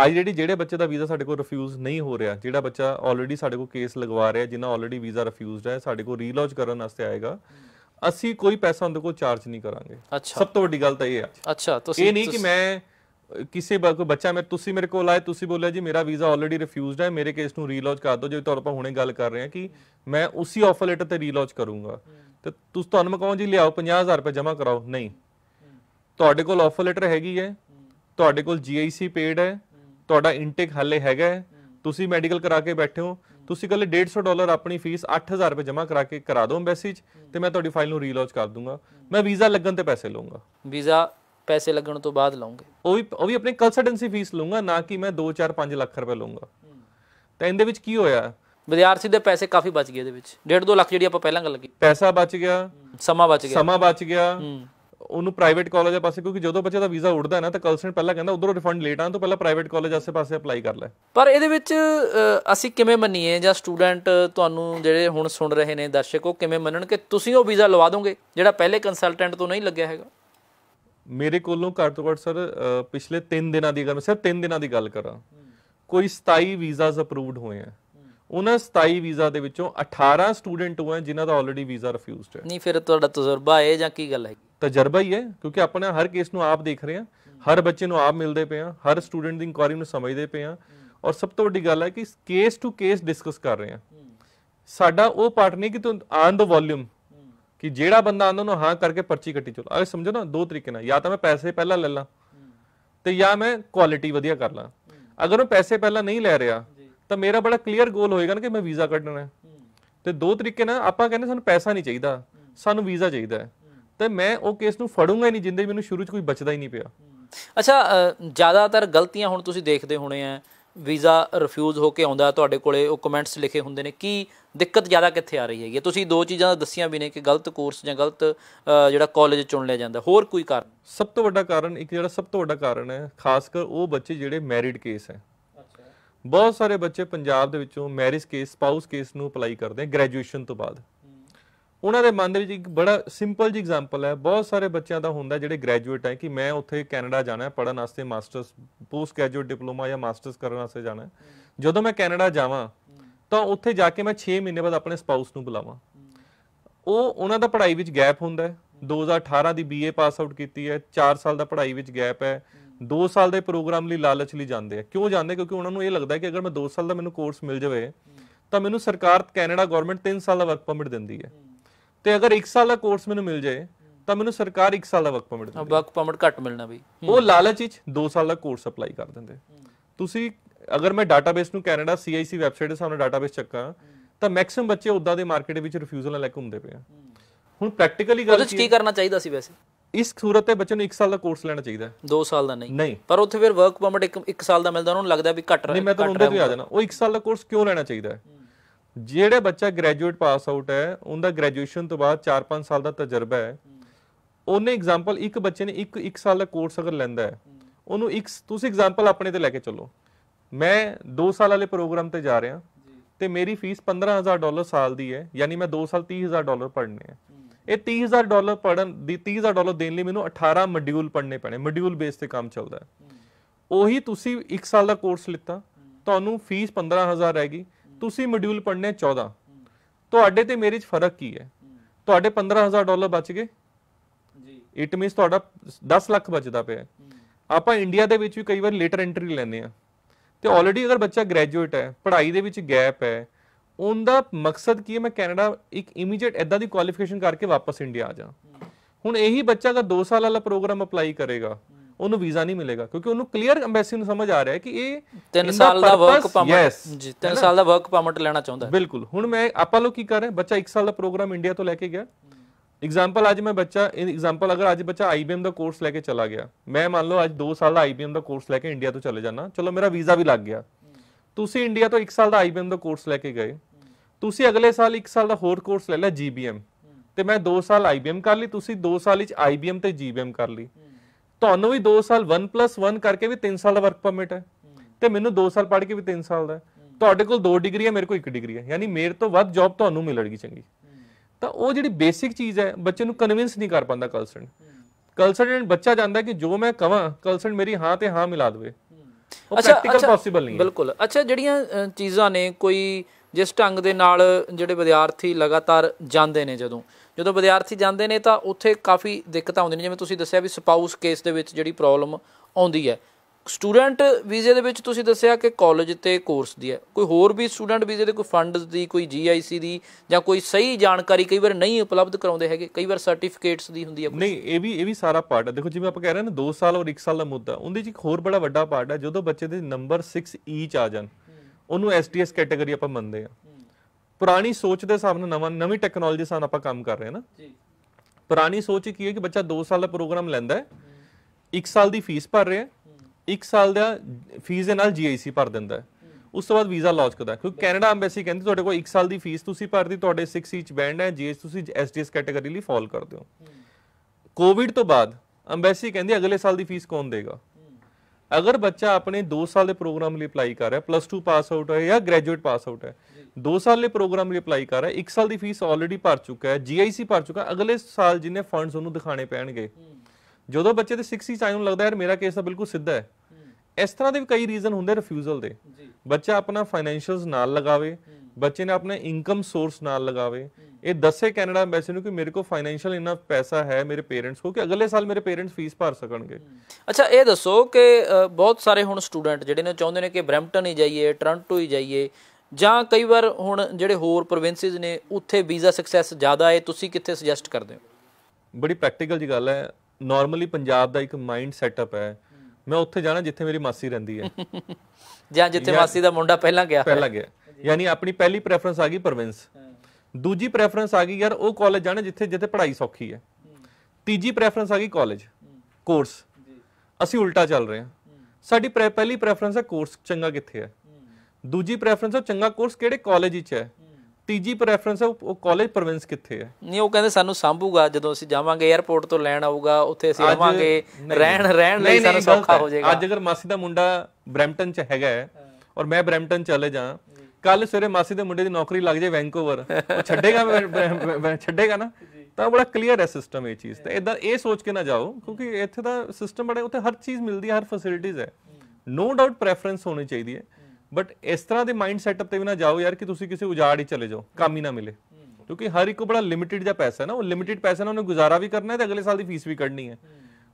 ਅੱਜ ਜਿਹੜੇ ਬੱਚੇ ਦਾ ਵੀਜ਼ਾ ਸਾਡੇ ਕੋਲ ਰਿਫਿਊਜ਼ ਨਹੀਂ ਹੋ ਰਿਹਾ ਜਿਹੜਾ ਬੱਚਾ ਆਲਰੇਡੀ ਸਾਡੇ ਕੋਲ ਕੇਸ ਲਗਵਾ ਰਿਹਾ ਜਿਨ੍ਹਾਂ ਆਲਰੇਡੀ ਵੀਜ਼ਾ ਰਿਫਿਊਜ਼ਡ ਹੈ ਸਾਡੇ ਕੋਲ ਰੀਲੌਂਚ ਕਰਨ ਵਾਸਤੇ ਆਏਗਾ ਅਸੀਂ ਕੋਈ ਪੈਸਾ ਉਹਦੇ ਕੋਲ ਚਾਰਜ ਨਹੀਂ ਕਰਾਂਗੇ ਸਭ ਤੋਂ ਵੱਡੀ ਗੱਲ ਤਾਂ ਇਹ ਆ ਅੱਛਾ ਤੁਸੀਂ ਇਹ ਨਹੀਂ ਕਿ ਮੈਂ ਕਿਸੇ ਕੋਈ ਬੱਚਾ ਮੇਰੇ ਤੁਸੀਂ ਮੇਰੇ ਕੋਲ ਆਏ ਤੁਸੀਂ ਬੋਲਿਆ ਜੀ ਮੇਰਾ ਵੀਜ਼ਾ ਆਲਰੇਡੀ ਰਿਫਿਊਜ਼ਡ ਹੈ ਮੇਰੇ ਕੇਸ ਨੂੰ ਰੀਲੌਂਚ ਕਰ ਦਿਓ ਜੇ ਤੁਹਾਨੂੰ ਆਪਾਂ ਹੁਣੇ ਗੱਲ ਕਰ ਰਹੇ ਹਾਂ ਕਿ ਮੈਂ ਉਸੇ ਆਫਰ ਲੈਟਰ ਤੇ ਰੀਲੌਂਚ ਕਰੂੰਗਾ ਤੇ ਤੁਸੀਂ ਤੁਹਾਨੂੰ ਮੈਂ ਕਹਾਂ ਜੀ ਲਿਆਓ 50000 ਰੁਪਏ ਜਮ੍ਹਾਂ ਕਰਾਓ ਨਹੀਂ ਤੁਹਾਡੇ ਕੋਲ ਆਫਰ ਲੈਟਰ ਹੈਗੀ ਹੈ ਤੁਹਾਡੇ ਕੋਲ ਜੀਆਈਸੀ ਪੇਡ ਹੈ ਤੁਹਾਡਾ ਇਨਟੇਕ ਹੱਲੇ ਹੈਗਾ ਤੁਸੀਂ ਮੈਡੀਕਲ ਕਰਾ ਕੇ ਬੈਠੇ ਹੋ ਤੁਸੀਂ ਕੱਲੇ 150 ਡਾਲਰ ਆਪਣੀ ਫੀਸ 8000 ਰੁਪਏ ਜਮ੍ਹਾਂ ਕਰਾ ਕੇ ਕਰਾ ਦਿਓ ਐਮਬੈਸੀ 'ਚ ਤੇ ਮੈਂ ਤੁਹਾਡੀ ਫਾਈਲ ਨੂੰ ਰੀਲੌਂਚ ਕਰ ਦੂੰਗਾ ਮੈਂ ਵੀਜ਼ਾ ਲੱਗਣ ਤੇ ਪੈਸੇ ਲਵਾਂਗਾ ਵੀਜ਼ਾ ਪੈਸੇ ਲੱਗਣ ਤੋਂ ਬਾਅਦ ਲਵਾਂਗੇ ਉਹ ਵੀ ਉਹ ਵੀ ਆਪਣੀ ਕੰਸਲਟੈਂਸੀ ਫੀਸ ਲਵਾਂਗਾ ਨਾ ਕਿ ਮੈਂ 2 4 5 ਲੱਖ ਰੁਪਏ ਲਵਾਂਗਾ ਤਾਂ ਇਹਦੇ ਵਿੱਚ ਕੀ ਹੋਇਆ ਵਿਦਿਆਰਥੀ ਦੇ ਪੈਸੇ ਕਾਫੀ ਬਚ ਗਏ ਇਹਦੇ ਵਿੱਚ 1.5 2
ਲੱਖ ਜਿਹੜੀ ਆਪਾਂ ਪਹਿਲਾਂ ਗੱਲ ਕੀਤੀ
ਪੈਸਾ ਬਚ ਗਿਆ ਸਮਾਂ ਬਚ ਗਿਆ ਸਮਾਂ ਬਚ ਗਿਆ ਉਹਨੂੰ ਪ੍ਰਾਈਵੇਟ ਕਾਲਜ ਦੇ ਪਾਸੇ ਕਿਉਂਕਿ ਜਦੋਂ ਬੱਚੇ ਦਾ ਵੀਜ਼ਾ ਉੱਡਦਾ ਨਾ ਤਾਂ ਕਲਸਨ ਪਹਿਲਾਂ ਕਹਿੰਦਾ ਉਧਰੋਂ ਰਿਫੰਡ ਲੇਟ ਆਉਣ ਤੋਂ ਪਹਿਲਾਂ ਪ੍ਰਾਈਵੇਟ ਕਾਲਜ ਆਸੇ ਪਾਸੇ ਅਪਲਾਈ ਕਰ ਲੈ
ਪਰ ਇਹਦੇ ਵਿੱਚ ਅਸੀਂ ਕਿਵੇਂ ਮੰਨੀਏ ਜਾਂ ਸਟੂਡੈਂਟ ਤੁਹਾਨੂੰ ਜਿਹੜੇ ਹੁਣ ਸੁਣ ਰਹੇ ਨੇ ਦਰਸ਼ਕ ਉਹ ਕਿਵੇਂ ਮੰਨਣ ਕਿ ਤੁਸੀਂ ਉਹ ਵੀਜ਼ਾ ਲਵਾ ਦੋਗੇ ਜਿਹੜਾ ਪਹਿਲੇ ਕੰਸਲਟੈਂਟ ਤੋਂ ਨਹੀਂ ਲੱਗਿਆ ਹੈਗਾ
ਮੇਰੇ ਕੋਲੋਂ ਘਰ ਤੋਂ ਘੱਟ ਸਰ ਪਿਛਲੇ 3 ਦਿਨਾਂ ਦੀ ਗੱਲ ਸਰ 3 ਦਿਨਾਂ ਦੀ ਗੱਲ ਕਰਾਂ ਕੋਈ 27 ਵੀਜ਼ਾਸ ਅਪਰੂਵਡ ਹੋਏ ਆ ਉਹਨਾਂ 27 ਵੀਜ਼ਾ ਦੇ ਵਿੱਚੋਂ 18 ਸਟੂਡੈਂਟ ਹੋਏ ਜਿਨ੍ਹਾਂ ਦਾ ਆਲਰੇਡੀ ਵੀਜ਼ਾ ਰਿਫਿਊਜ਼ਡ ਹੈ
ਨਹੀਂ ਫਿਰ ਤੁਹਾਡਾ ਤਜਰਬਾ ਹੈ ਜਾਂ ਕੀ ਗੱਲ ਹੈ
ਤਜਰਬਾ ਹੀ ਹੈ ਕਿਉਂਕਿ ਆਪਣਾ ਹਰ ਕੇਸ ਨੂੰ ਆਪ ਦੇਖ ਰਹੇ ਹਾਂ ਹਰ ਬੱਚੇ ਨੂੰ ਆਪ ਮਿਲਦੇ ਪਏ ਹਾਂ ਹਰ ਸਟੂਡੈਂਟ ਦੀ ਇਨਕੁਆਰੀ ਨੂੰ ਸਮਝਦੇ ਪਏ ਹਾਂ ਔਰ ਸਭ ਤੋਂ ਵੱਡੀ ਗੱਲ ਹੈ ਕਿ ਕੇਸ ਟੂ ਕੇਸ ਡਿਸਕਸ ਕਰ ਰਹੇ ਹਾਂ ਸਾਡਾ ਉਹ ਪਾਰਟ ਨਹੀਂ ਕਿ ਤੂੰ ਆਨ ਦਾ ਵੋਲਿਊਮ ਕਿ ਜਿਹੜਾ ਬੰਦਾ ਆਂਦਾ ਨੂੰ ਹਾਂ ਕਰਕੇ ਪਰਚੀ ਕੱਟੀ ਚੋ ਅਗੇ ਸਮਝੋ ਨਾ ਦੋ ਤਰੀਕੇ ਨਾਲ ਜਾਂ ਤਾਂ ਮੈਂ ਪੈਸੇ ਪਹਿਲਾਂ ਲੈ ਲਾਂ ਤੇ ਜਾਂ ਮੈਂ ਕੁਆਲਿਟੀ ਵਧੀਆ ਕਰ ਲਾਂ ਅਗਰ ਉਹ ਪੈਸੇ ਪਹਿਲਾਂ ਨਹੀਂ ਲੈ ਰਿਹਾ ਤਾਂ ਮੇਰਾ ਬੜਾ ਕਲੀਅਰ ਗੋਲ ਹੋਏਗਾ ਨਾ ਕਿ ਮੈਂ ਵੀਜ਼ਾ ਕੱਢਣਾ ਤੇ ਦੋ ਤਰੀਕੇ ਨਾਲ ਆਪਾਂ ਕਹਿੰਦੇ ਸਾਨੂੰ ਪੈਸਾ ਨਹੀਂ ਚਾਹੀਦਾ ਸਾਨੂੰ ਵੀਜ਼ਾ ਚਾਹੀਦਾ ਹੈ ਤੇ ਮੈਂ ਉਹ ਕੇਸ ਨੂੰ ਫੜੂੰਗਾ ਹੀ ਨਹੀਂ ਜਿੰਦੇ ਮੈਨੂੰ ਸ਼ੁਰੂ 'ਚ ਕੋਈ ਬਚਦਾ ਹੀ ਨਹੀਂ ਪਿਆ
ਅੱਛਾ ਜ਼ਿਆਦਾਤਰ ਗਲਤੀਆਂ ਹੁਣ ਤੁਸੀਂ ਦੇਖਦੇ ਹੋਣੇ ਆ ਵੀਜ਼ਾ ਰਿਫਿਊਜ਼ ਹੋ ਕੇ ਆਉਂਦਾ ਤੁਹਾਡੇ ਕੋਲੇ ਉਹ ਕਮੈਂਟਸ ਲਿਖੇ ਹੁੰਦੇ ਨੇ ਕੀ ਦਿੱਕਤ ਜ਼ਿਆਦਾ ਕਿੱਥੇ ਆ ਰਹੀ ਹੈਗੀ ਤੁਸੀਂ ਦੋ ਚੀਜ਼ਾਂ ਦੱਸੀਆਂ ਵੀ ਨੇ ਕਿ ਗਲਤ ਕੋਰਸ ਜਾਂ ਗਲਤ ਜਿਹੜਾ ਕਾਲਜ ਚੁਣ ਲਿਆ ਜਾਂਦਾ ਹੋਰ ਕੋਈ ਕਾਰਨ
ਸਭ ਤੋਂ ਵੱਡਾ ਕਾਰਨ ਇੱਕ ਜਿਹੜਾ ਸਭ ਤੋਂ ਵੱਡਾ ਕਾਰਨ ਹੈ ਖਾਸ ਕਰ ਉਹ ਬੱਚੇ ਜਿਹੜੇ ਮੈਰਿਡ ਕੇਸ ਹੈ ਅੱਛਾ ਬਹੁਤ ਸਾਰੇ ਬੱਚੇ ਪੰਜਾਬ ਦੇ ਵਿੱਚੋਂ ਮੈਰਿਜ ਕੇਸ ਸਪਾਊਸ ਕੇਸ ਨੂੰ ਅਪਲਾਈ ਕਰਦੇ ਆ ਗ੍ਰੈਜੂਏਸ਼ਨ ਤੋਂ ਬਾਅਦ ਉਹਨਾਂ ਦੇ ਮਨ ਦੇ ਵਿੱਚ ਇੱਕ ਬੜਾ ਸਿੰਪਲ ਜੀ ਐਗਜ਼ਾਮਪਲ ਹੈ ਬਹੁਤ ਸਾਰੇ ਬੱਚਿਆਂ ਦਾ ਹੁੰਦਾ ਜਿਹੜੇ ਗ੍ਰੈਜੂਏਟ ਹੈ ਕਿ ਮੈਂ ਉੱਥੇ ਕੈਨੇਡਾ ਜਾਣਾ ਹੈ ਪੜਨ ਵਾਸਤੇ ਮਾਸਟਰਸ ਪੋਸਟ ਗ੍ਰੈਜੂਏਟ ਡਿਪਲੋਮਾ ਜਾਂ ਮਾਸਟਰਸ ਕਰਨ ਵਾਸਤੇ ਜਾਣਾ ਹੈ ਜਦੋਂ ਮੈਂ ਕੈਨੇਡਾ ਜਾਵਾਂ ਤਾਂ ਉੱਥੇ ਜਾ ਕੇ ਮੈਂ 6 ਮਹੀਨੇ ਬਾਅਦ ਆਪਣੇ ਸਪਾਊਸ ਨੂੰ ਬੁਲਾਵਾਂ ਉਹ ਉਹਨਾਂ ਦਾ ਪੜ੍ਹਾਈ ਵਿੱਚ ਗੈਪ ਹੁੰਦਾ ਹੈ 2018 ਦੀ ਬੀਏ ਪਾਸ ਆਊਟ ਕੀਤੀ ਹੈ 4 ਸਾਲ ਦਾ ਪੜ੍ਹਾਈ ਵਿੱਚ ਗੈਪ ਹੈ 2 ਸਾਲ ਦੇ ਪ੍ਰੋਗਰਾਮ ਲਈ ਲਾਲਚ ਲਈ ਜਾਂਦੇ ਆ ਕਿਉਂ ਜਾਂਦੇ ਕਿਉਂਕਿ ਉਹਨਾਂ ਨੂੰ ਇਹ ਲੱਗਦਾ ਕਿ ਅਗਰ ਮੈਂ 2 ਸਾਲ ਦਾ ਮੈਨੂੰ ਕੋਰਸ ਮਿਲ ਜਾਵੇ ਤਾਂ ਮੈਨੂੰ ਸਰਕਾਰ ਕੈਨੇਡਾ ਗਵਰਨਮੈਂਟ 3 ਸਾਲ ਦਾ ਵਰਕ ਪਰਮਿਟ ਦਿੰਦੀ ਹੈ ਤੇ ਅਗਰ 1 ਸਾਲ ਦਾ ਕੋਰਸ ਮੈਨੂੰ ਮਿਲ ਜਾਏ ਤਾਂ ਮੈਨੂੰ ਸਰਕਾਰ 1 ਸਾਲ ਦਾ ਵਰਕ ਪਰਮਿਟ ਦਿੰਦੀ ਵਰਕ ਪਰਮਿਟ ਘੱਟ ਮਿਲਣਾ ਬਈ ਉਹ ਲਾਲਚ ਵਿੱਚ 2 ਸਾਲ ਦਾ ਕੋਰਸ ਅਪਲਾਈ ਕਰ ਦਿੰਦੇ ਤੁਸੀਂ ਅਗਰ ਮੈਂ ਡਾਟਾਬੇਸ ਨੂੰ ਕੈਨੇਡਾ ਸੀਆਈਸੀ ਵੈਬਸਾਈਟ ਦੇ ਸਾਹਮਣੇ ਡਾਟਾਬੇਸ ਚੱਕਾਂ ਤਾਂ ਮੈਕਸਿਮ ਬੱਚੇ ਉਦਾਂ ਦੇ ਮਾਰਕੀਟ ਵਿੱਚ ਰਿਫਿਊਜ਼ਲ ਨਾਲ ਲੈ ਕੇ ਹੁੰਦੇ ਪਏ ਆ ਹੁਣ ਪ੍ਰੈਕਟੀਕਲੀ ਗੱਲ ਕੀ
ਕਰਨਾ ਚਾਹੀਦਾ ਸੀ ਵੈਸੇ
ਇਸ ਸੂਰਤ ਤੇ ਬੱਚੇ ਨੂੰ 1 ਸਾਲ ਦਾ ਕੋਰਸ ਲੈਣਾ ਚਾਹੀਦਾ
2 ਸਾਲ ਦਾ ਨਹੀਂ ਪਰ ਉੱਥੇ ਫਿਰ ਵਰਕ ਪਰਮਿਟ 1 ਸਾਲ ਦਾ ਮਿਲਦਾ ਉਹਨਾਂ ਨੂੰ ਲੱਗਦਾ ਵੀ ਘੱਟ ਰਿਹਾ ਨਹੀਂ ਮੈਂ ਤਾਂ ਉਹਦੇ ਤੇ ਆ ਜਾਣਾ
ਉਹ 1 ਸਾਲ ਦਾ ਕੋਰਸ ਕਿਉਂ ਲੈਣਾ ਚਾਹੀਦਾ ਹੈ ਜਿਹੜੇ ਬੱਚਾ ਗ੍ਰੈਜੂਏਟ ਪਾਸ ਆਊਟ ਹੈ ਉਹਦਾ ਗ੍ਰੈਜੂਏਸ਼ਨ ਤੋਂ ਬਾਅਦ 4-5 ਸਾਲ ਦਾ ਤਜਰਬਾ ਹੈ ਉਹਨੇ ਐਗਜ਼ਾਮਪਲ ਇੱਕ ਬੱਚੇ ਨੇ ਇੱਕ ਇੱਕ ਸਾਲ ਦਾ ਕੋਰਸ ਅਗਰ ਲੈਂਦਾ ਹੈ ਉਹਨੂੰ ਇੱਕ ਤੁਸੀਂ ਐਗਜ਼ਾਮਪਲ ਆਪਣੇ ਤੇ ਲੈ ਕੇ ਚੱਲੋ ਮੈਂ 2 ਸਾਲ ਵਾਲੇ ਪ੍ਰੋਗਰਾਮ ਤੇ ਜਾ ਰਿਹਾ ਤੇ ਮੇਰੀ ਫੀਸ 15000 ਡਾਲਰ ਸਾਲ ਦੀ ਹੈ ਯਾਨੀ ਮੈਂ 2 ਸਾਲ 30000 ਡਾਲਰ ਪੜ੍ਹਨੇ ਆ ਇਹ 30000 ਡਾਲਰ ਪੜਨ ਦੀ 30000 ਡਾਲਰ ਦੇਣ ਲਈ ਮੈਨੂੰ 18 ਮੋਡਿਊਲ ਪੜ੍ਹਨੇ ਪੈਣੇ ਮੋਡਿਊਲ ਬੇਸ ਤੇ ਕੰਮ ਚੱਲਦਾ ਹੈ ਉਹੀ ਤੁਸੀਂ 1 ਸਾਲ ਦਾ ਕੋਰਸ ਲਿੱਤਾ ਤੁਹਾਨੂੰ ਫੀਸ 15000 ਰਹਿ ਗਈ ਤੁਸੀਂ ਮੋਡਿਊਲ ਪੜ੍ਹਨੇ 14 ਤੁਹਾਡੇ ਤੇ ਮੇਰੇ 'ਚ ਫਰਕ ਕੀ ਹੈ ਤੁਹਾਡੇ 15000 ਡਾਲਰ ਬਚ ਗਏ ਜੀ ਇਟ ਮੀਨਸ ਤੁਹਾਡਾ 10 ਲੱਖ ਬਚਦਾ ਪਿਆ ਆਪਾਂ ਇੰਡੀਆ ਦੇ ਵਿੱਚ ਵੀ ਕਈ ਵਾਰ ਲੇਟਰ ਐਂਟਰੀ ਲੈਂਦੇ ਆ ਤੇ ਆਲਰੇਡੀ ਅਗਰ ਬੱਚਾ ਗ੍ਰੈਜੂਏਟ ਹੈ ਪੜ੍ਹਾਈ ਦੇ ਵਿੱਚ ਗੈਪ ਹੈ ਉਹਦਾ ਮਕਸਦ ਕੀ ਹੈ ਮੈਂ ਕੈਨੇਡਾ ਇੱਕ ਇਮੀਡੀਏਟ ਐਦਾਂ ਦੀ ਕੁਆਲੀਫਿਕੇਸ਼ਨ ਕਰਕੇ ਵਾਪਸ ਇੰਡੀਆ ਆ ਜਾ ਹੁਣ ਇਹੀ ਬੱਚਾ ਦਾ 2 ਸਾਲ ਵਾਲਾ ਪ੍ਰੋਗਰਾਮ ਅਪਲਾਈ ਕਰੇਗਾ ਉਹਨੂੰ ਵੀਜ਼ਾ ਨਹੀਂ ਮਿਲੇਗਾ ਕਿਉਂਕਿ ਉਹਨੂੰ ਕਲੀਅਰ ਐਮਬੈਸੀ ਨੂੰ ਸਮਝ ਆ ਰਿਹਾ ਹੈ ਕਿ ਇਹ 3 ਸਾਲ ਦਾ ਵਰਕ ਪਰਮਿਟ ਜੀ 3 ਸਾਲ ਦਾ ਵਰਕ ਪਰਮਿਟ ਲੈਣਾ ਚਾਹੁੰਦਾ ਹੈ ਬਿਲਕੁਲ ਹੁਣ ਮੈਂ ਆਪਾਂ ਲੋਕ ਕੀ ਕਰ ਰਹੇ ਬੱਚਾ 1 ਸਾਲ ਦਾ ਪ੍ਰੋਗਰਾਮ ਇੰਡੀਆ ਤੋਂ ਲੈ ਕੇ ਗਿਆ ਐਗਜ਼ਾਮਪਲ ਅੱਜ ਮੈਂ ਬੱਚਾ ਐਗਜ਼ਾਮਪਲ ਅਗਰ ਅੱਜ ਬੱਚਾ ਆਈਬੀਐਮ ਦਾ ਕੋਰਸ ਲੈ ਕੇ ਚਲਾ ਗਿਆ ਮੈਂ ਮੰਨ ਲਓ ਅੱਜ 2 ਸਾਲ ਦਾ ਆਈਬੀਐਮ ਦਾ ਕੋਰਸ ਲੈ ਕੇ ਇੰਡੀਆ ਤੋਂ ਚਲੇ ਜਾਣਾ ਚਲੋ ਮੇਰਾ ਵੀਜ਼ਾ ਵੀ ਲੱਗ ਗਿਆ ਤੁਸੀਂ ਇੰਡੀਆ ਤੋਂ 1 ਸਾਲ ਦਾ ਆਈਬੀਐਮ ਦਾ ਕੋਰਸ ਲੈ ਕੇ ਗਏ ਤੁਸੀਂ ਅਗਲੇ ਸਾਲ 1 ਸਾਲ ਦਾ ਹੋਰ ਕੋਰਸ ਲੈ ਲਿਆ ਜੀਬੀਐਮ ਤੇ ਮੈਂ 2 ਸਾਲ ਆਈਬੀਐਮ ਕਰ ਲਈ ਤੁਸੀਂ 2 ਸਾਲ ਵਿੱਚ ਆਈਬੀਐਮ ਤੇ ਜੀਬੀਐਮ ਕਰ ਲਈ ਤੁਹਾਨੂੰ ਵੀ 2 ਸਾਲ 1+1 ਕਰਕੇ ਵੀ 3 ਸਾਲ ਦਾ ਵਰਕ ਪਰਮਿਟ ਹੈ ਤੇ ਮੈਨੂੰ 2 ਸਾਲ ਪੜ੍ਹ ਕੇ ਵੀ 3 ਸਾਲ ਦਾ ਤੁਹਾਡੇ ਕੋਲ 2 ਡਿਗਰੀ ਹੈ ਮੇਰੇ ਕੋਲ 1 ਡਿਗਰੀ ਹੈ ਯਾਨੀ ਮੇਰੇ ਤੋਂ ਵੱਧ ਜੌਬ ਤੁਹਾਨੂੰ ਮਿਲਣਗੀ ਚੰਗੀ ਤਾਂ ਉਹ ਜਿਹੜੀ ਬੇਸਿਕ ਚੀਜ਼ ਹੈ ਬੱਚੇ ਨੂੰ ਕਨਵਿੰਸ ਨਹੀਂ ਕਰ ਪਾਉਂਦਾ ਕਲਸਟੈਂਟ ਕਲਸਟੈਂਟ ਬੱਚਾ ਜਾਂਦਾ ਕਿ ਜੋ ਮੈਂ ਕਵਾਂ ਕਲਸਟੈਂਟ ਮੇਰੀ ਹਾਂ ਤੇ ਹਾਂ ਮਿਲਾ ਦੇਵੇ ਉਹ ਪ੍ਰੈਕਟੀਕਲ ਪੋਸੀਬਲ ਨਹੀਂ ਹੈ ਬਿਲਕੁਲ
ਅੱਛਾ ਜਿਹੜੀਆਂ ਚੀਜ਼ਾਂ ਨੇ ਕੋਈ ਜਿਸ ਢੰਗ ਦੇ ਨਾਲ ਜਿਹੜੇ ਵਿਦਿਆਰਥੀ ਲਗਾਤਾਰ ਜਾਂਦੇ ਨੇ ਜਦੋਂ ਜਦੋਂ ਵਿਦਿਆਰਥੀ ਜਾਂਦੇ ਨੇ ਤਾਂ ਉੱਥੇ ਕਾਫੀ ਦਿੱਕਤਾਂ ਆਉਂਦੀਆਂ ਨੇ ਜਿਵੇਂ ਤੁਸੀਂ ਦੱਸਿਆ ਵੀ ਸਪਾਊਸ ਕੇਸ ਦੇ ਵਿੱਚ ਜਿਹੜੀ ਪ੍ਰੋਬਲਮ ਆਉਂਦੀ ਹੈ ਸਟੂਡੈਂਟ ਵੀਜ਼ੇ ਦੇ ਵਿੱਚ ਤੁਸੀਂ ਦੱਸਿਆ ਕਿ ਕਾਲਜ ਤੇ ਕੋਰਸ ਦੀ ਹੈ ਕੋਈ ਹੋਰ ਵੀ ਸਟੂਡੈਂਟ ਵੀਜ਼ੇ ਦੇ ਕੋਈ ਫੰਡਸ ਦੀ ਕੋਈ ਜੀਆਈਸੀ ਦੀ ਜਾਂ ਕੋਈ ਸਹੀ
ਜਾਣਕਾਰੀ ਕਈ ਵਾਰ ਨਹੀਂ ਉਪਲਬਧ ਕਰਾਉਂਦੇ ਹੈਗੇ ਕਈ ਵਾਰ ਸਰਟੀਫਿਕੇਟਸ ਦੀ ਹੁੰਦੀ ਹੈ ਨਹੀਂ ਇਹ ਵੀ ਇਹ ਵੀ ਸਾਰਾ ਪਾਰਟ ਹੈ ਦੇਖੋ ਜਿਵੇਂ ਆਪਾਂ ਕਹਿ ਰਹੇ ਨੇ 2 ਸਾਲ ਔਰ 1 ਸਾਲ ਦਾ ਮੁੱਦਾ ਉਹਦੇ 'ਚ ਇੱਕ ਹੋਰ ਬੜਾ ਵੱਡਾ ਪਾਰਟ ਹੈ ਜਦੋਂ ਬੱਚੇ ਦੇ ਨੰਬਰ 6 ਈਚ ਆ ਜਾਣ ਉਹਨੂੰ ਐਸਟੀਐਸ ਕੈਟਾਗਰੀ ਆਪਾਂ ਮੰਨਦੇ ਆ ਪੁਰਾਣੀ ਸੋਚ ਦੇ ਹਿਸਾਬ ਨਾਲ ਨਵਾਂ ਨਵੀਂ ਟੈਕਨੋਲੋਜੀ ਨਾਲ ਆਪਾਂ ਕੰਮ ਕਰ ਰਹੇ ਹਾਂ ਨਾ ਜੀ ਪੁਰਾਣੀ ਸੋਚ ਕੀ ਹੈ ਕਿ ਬੱਚਾ 2 ਸਾਲ ਦਾ ਪ੍ਰੋਗਰਾਮ ਲੈਂਦਾ ਹੈ 1 ਸਾਲ ਦੀ ਫੀਸ ਭਰ ਰਿਹਾ ਹੈ 1 ਸਾਲ ਦਾ ਫੀਸ ਦੇ ਨਾਲ ਜੀਆਈਸੀ ਭਰ ਦਿੰਦਾ ਹੈ ਉਸ ਤੋਂ ਬਾਅਦ ਵੀਜ਼ਾ ਲੌਂਚ ਕਰਦਾ ਕਿਉਂਕਿ ਕੈਨੇਡਾ ਐਮਬੈਸੀ ਕਹਿੰਦੀ ਤੁਹਾਡੇ ਕੋਲ 1 ਸਾਲ ਦੀ ਫੀਸ ਤੁਸੀਂ ਭਰਦੀ ਤੁਹਾਡੇ 6 ਈਚ ਬੈਂਡ ਹੈ ਜੀਐਸ ਤੁਸੀਂ ਐਸਡੀਐਸ ਕੈਟਾਗਰੀ ਲਈ ਫਾਲ ਕਰਦੇ ਹੋ ਕੋਵਿਡ ਤੋਂ ਬਾਅਦ ਐਮਬੈਸੀ ਕਹਿੰਦੀ ਅਗਲੇ ਸਾਲ ਦੀ ਫੀਸ ਕੌਣ ਦੇਗਾ ਅਗਰ ਬੱਚਾ ਆਪਣੇ 2 ਸਾਲ ਦੇ ਪ੍ਰੋਗਰਾਮ ਲਈ ਅਪਲਾਈ ਕਰ ਰਿਹਾ ਪਲੱਸ 2 ਪਾਸ ਆਊਟ ਹੈ ਜਾਂ ਗ੍ਰੈਜੂਏਟ ਪਾਸ ਆਊਟ ਹੈ 2 ਸਾਲ ਲਈ ਪ੍ਰੋਗਰਾਮ ਲਈ ਅਪਲਾਈ ਕਰ ਰਿਹਾ 1 ਸਾਲ ਦੀ ਫੀਸ ਆਲਰੇਡੀ ਭਰ ਚੁੱਕਾ ਹੈ ਜੀਆਈਸੀ ਭਰ ਚੁੱਕਾ ਅਗਲੇ ਸਾਲ ਜਿੰਨੇ ਫੰਡਸ ਉਹਨੂੰ ਦਿਖਾਣੇ ਪੈਣਗੇ ਜਦੋਂ ਬੱਚੇ ਦੇ ਸੀ ਸਾਈਨ ਨੂੰ ਲੱਗਦਾ ਯਾਰ ਮੇਰਾ ਕੇਸ ਤਾਂ ਬਿਲਕੁਲ ਸਿੱਧਾ ਹੈ ਇਸ ਤਰ੍ਹਾਂ ਦੇ ਵੀ ਕਈ ਰੀਜ਼ਨ ਹੁੰਦੇ ਰਿਫਿਊਜ਼ਲ ਦੇ ਬੱਚਾ ਆਪਣਾ ਫਾਈਨੈਂਸ਼ੀਅਲਸ ਨਾਲ ਲਗਾਵੇ ਬੱਚੇ ਨੇ ਆਪਣੇ ਇਨਕਮ ਸੋਰਸ ਨਾਲ ਲਗਾਵੇ ਇਹ ਦੱਸੇ ਕੈਨੇਡਾ ਐਮਬੈਸੀ ਨੂੰ ਕਿ ਮੇਰੇ ਕੋਲ ਫਾਈਨੈਂਸ਼ੀਅਲ ਇਨਾ ਪੈਸਾ ਹੈ ਮੇਰੇ ਪੇਰੈਂਟਸ ਕੋ ਕਿ ਅਗਲੇ ਸਾਲ ਮੇਰੇ ਪੇਰੈਂਟਸ ਫੀਸ ਭਰ ਸਕਣਗੇ
ਅੱਛਾ ਇਹ ਦੱਸੋ ਕਿ ਬਹੁਤ ਸਾਰੇ ਹੁਣ ਸਟੂਡੈਂਟ ਜਿਹੜੇ ਨੇ ਚਾਹੁੰਦੇ ਨੇ ਕਿ ਬ੍ਰੈਂਪਟਨ ਹੀ ਜਾਈਏ ਟ੍ਰਾਂਟੋ ਹੀ ਜਾਈਏ ਜਾਂ ਕਈ ਵਾਰ ਹੁਣ ਜਿਹੜੇ ਹੋਰ ਪ੍ਰੋਵਿੰਸਿਸ ਨੇ ਉੱਥੇ ਵੀਜ਼ਾ ਸਕਸੈਸ ਜ਼ਿਆਦਾ ਹੈ ਤੁਸੀਂ ਕਿੱਥੇ ਸੁਜੈਸਟ ਕਰਦੇ ਹੋ
ਬੜੀ ਪ੍ਰੈਕਟੀਕਲ ਜੀ ਗੱਲ ਹੈ ਨਾਰਮਲੀ ਪੰਜਾਬ ਦਾ ਇੱਕ ਮਾਈਂਡ ਸੈਟਅਪ ਹੈ ਮੈਂ ਉੱਥੇ ਜਾਣਾ ਜਿੱਥੇ ਮੇਰੀ ਮਾਸੀ ਰਹਿੰਦੀ ਹੈ ਜਾਂ ਜਿੱਥੇ ਮਾਸੀ ਦਾ
ਮੁੰਡਾ ਪਹਿਲਾਂ ਗਿਆ ਪਹਿਲਾਂ ਗਿਆ
ਯਾਨੀ ਆਪਣੀ ਪਹਿਲੀ ਪ੍ਰੈਫਰੈਂਸ ਆ ਗਈ ਪ੍ਰੋਵਿੰਸ ਦੂਜੀ ਪ੍ਰੈਫਰੈਂਸ ਆ ਗਈ ਯਾਰ ਉਹ ਕਾਲਜ ਜਾਣਾ ਜਿੱਥੇ ਜਿੱਥੇ ਪੜ੍ਹਾਈ ਸੌਖੀ ਹੈ ਤੀਜੀ ਪ੍ਰੈਫਰੈਂਸ ਆ ਗਈ ਕਾਲਜ ਕੋਰਸ ਅਸੀਂ ਉਲਟਾ ਚੱਲ ਰਹੇ ਹਾਂ ਸਾਡੀ ਪਹਿਲੀ ਪ੍ਰੈਫਰੈਂਸ ਹੈ ਕੋਰਸ ਚੰਗਾ ਕਿੱਥੇ ਹੈ ਦੂਜੀ ਪ੍ਰੈਫਰੈਂਸ ਹੈ ਚੰਗਾ ਕੋਰਸ ਕਿਹੜੇ ਕਾਲਜ ਵਿੱਚ ਹੈ ਤੀਜੀ ਪ੍ਰੈਫਰੈਂਸ ਹੈ ਉਹ ਕਾਲਜ ਪ੍ਰੋਵਿੰਸ ਕਿੱਥੇ ਹੈ
ਨਹੀਂ ਉਹ ਕਹਿੰਦੇ ਸਾਨੂੰ ਸੰਭੂਗਾ ਜਦੋਂ ਅਸੀਂ ਜਾਵਾਂਗੇ 에어ਪੋਰਟ ਤੋਂ ਲੈਣ ਆਊਗਾ ਉੱਥੇ ਅਸੀਂ ਆਵਾਂਗੇ ਰਹਿਣ ਰਹਿਣ ਲਈ ਸਾਨੂੰ ਸੌਖਾ ਹੋ ਜਾਏਗਾ ਅੱਜ
ਅਗਰ ਮਾਸੀ ਦਾ ਮੁੰਡਾ ਬ੍ਰੈਂਪਟਨ ਚ ਹੈਗਾ ਔਰ ਮੈਂ ਬ੍ਰੈਂਪਟਨ ਚਲੇ ਜਾ ਕੱਲ ਸਵੇਰੇ ਮਾਸੀ ਦੇ ਮੁੰਡੇ ਦੀ ਨੌਕਰੀ ਲੱਗ ਜਾਏ ਵੈਂਕੂਵਰ ਉਹ ਛੱਡੇਗਾ ਮੈਂ ਛੱਡੇਗਾ ਨਾ ਤਾਂ ਬੜਾ ਕਲੀਅਰ ਹੈ ਸਿਸਟਮ ਇਹ ਚੀਜ਼ ਤੇ ਇਦਾਂ ਇਹ ਸੋਚ ਕੇ ਨਾ ਜਾਓ ਕਿਉਂਕਿ ਇੱਥੇ ਦਾ ਸਿਸਟਮ ਬੜਾ ਉੱਥੇ ਹਰ ਚੀਜ਼ ਮਿਲਦੀ ਹੈ ਹਰ ਫੈਸਿਲਿਟੀਜ਼ ਹੈ ਨੋ ਡਾਊਟ ਪ੍ਰੈਫਰੈਂਸ ਹੋਣੀ ਚਾਹੀਦੀ ਹੈ ਬਟ ਇਸ ਤਰ੍ਹਾਂ ਦੇ ਮਾਈਂਡ ਸੈਟਅਪ ਤੇ ਵੀ ਨਾ ਜਾਓ ਯਾਰ ਕਿ ਤੁਸੀਂ ਕਿਸੇ ਉਜਾੜ ਹੀ ਚਲੇ ਜਾਓ ਕੰਮ ਹੀ ਨਾ ਮਿਲੇ ਕਿਉਂਕਿ ਹਰ ਇੱਕ ਬੜਾ ਲਿਮਿਟਿਡ ਜਿਹਾ ਪੈਸਾ ਹੈ ਨਾ ਉਹ ਲਿਮਿਟਿਡ ਪੈਸਾ ਨਾਲ ਉਹਨੇ ਗੁਜ਼ਾਰਾ ਵੀ ਕਰਨਾ ਹੈ ਤੇ ਅਗਲੇ ਸਾਲ ਦੀ ਫੀਸ ਵੀ ਕੱਢਣੀ ਹੈ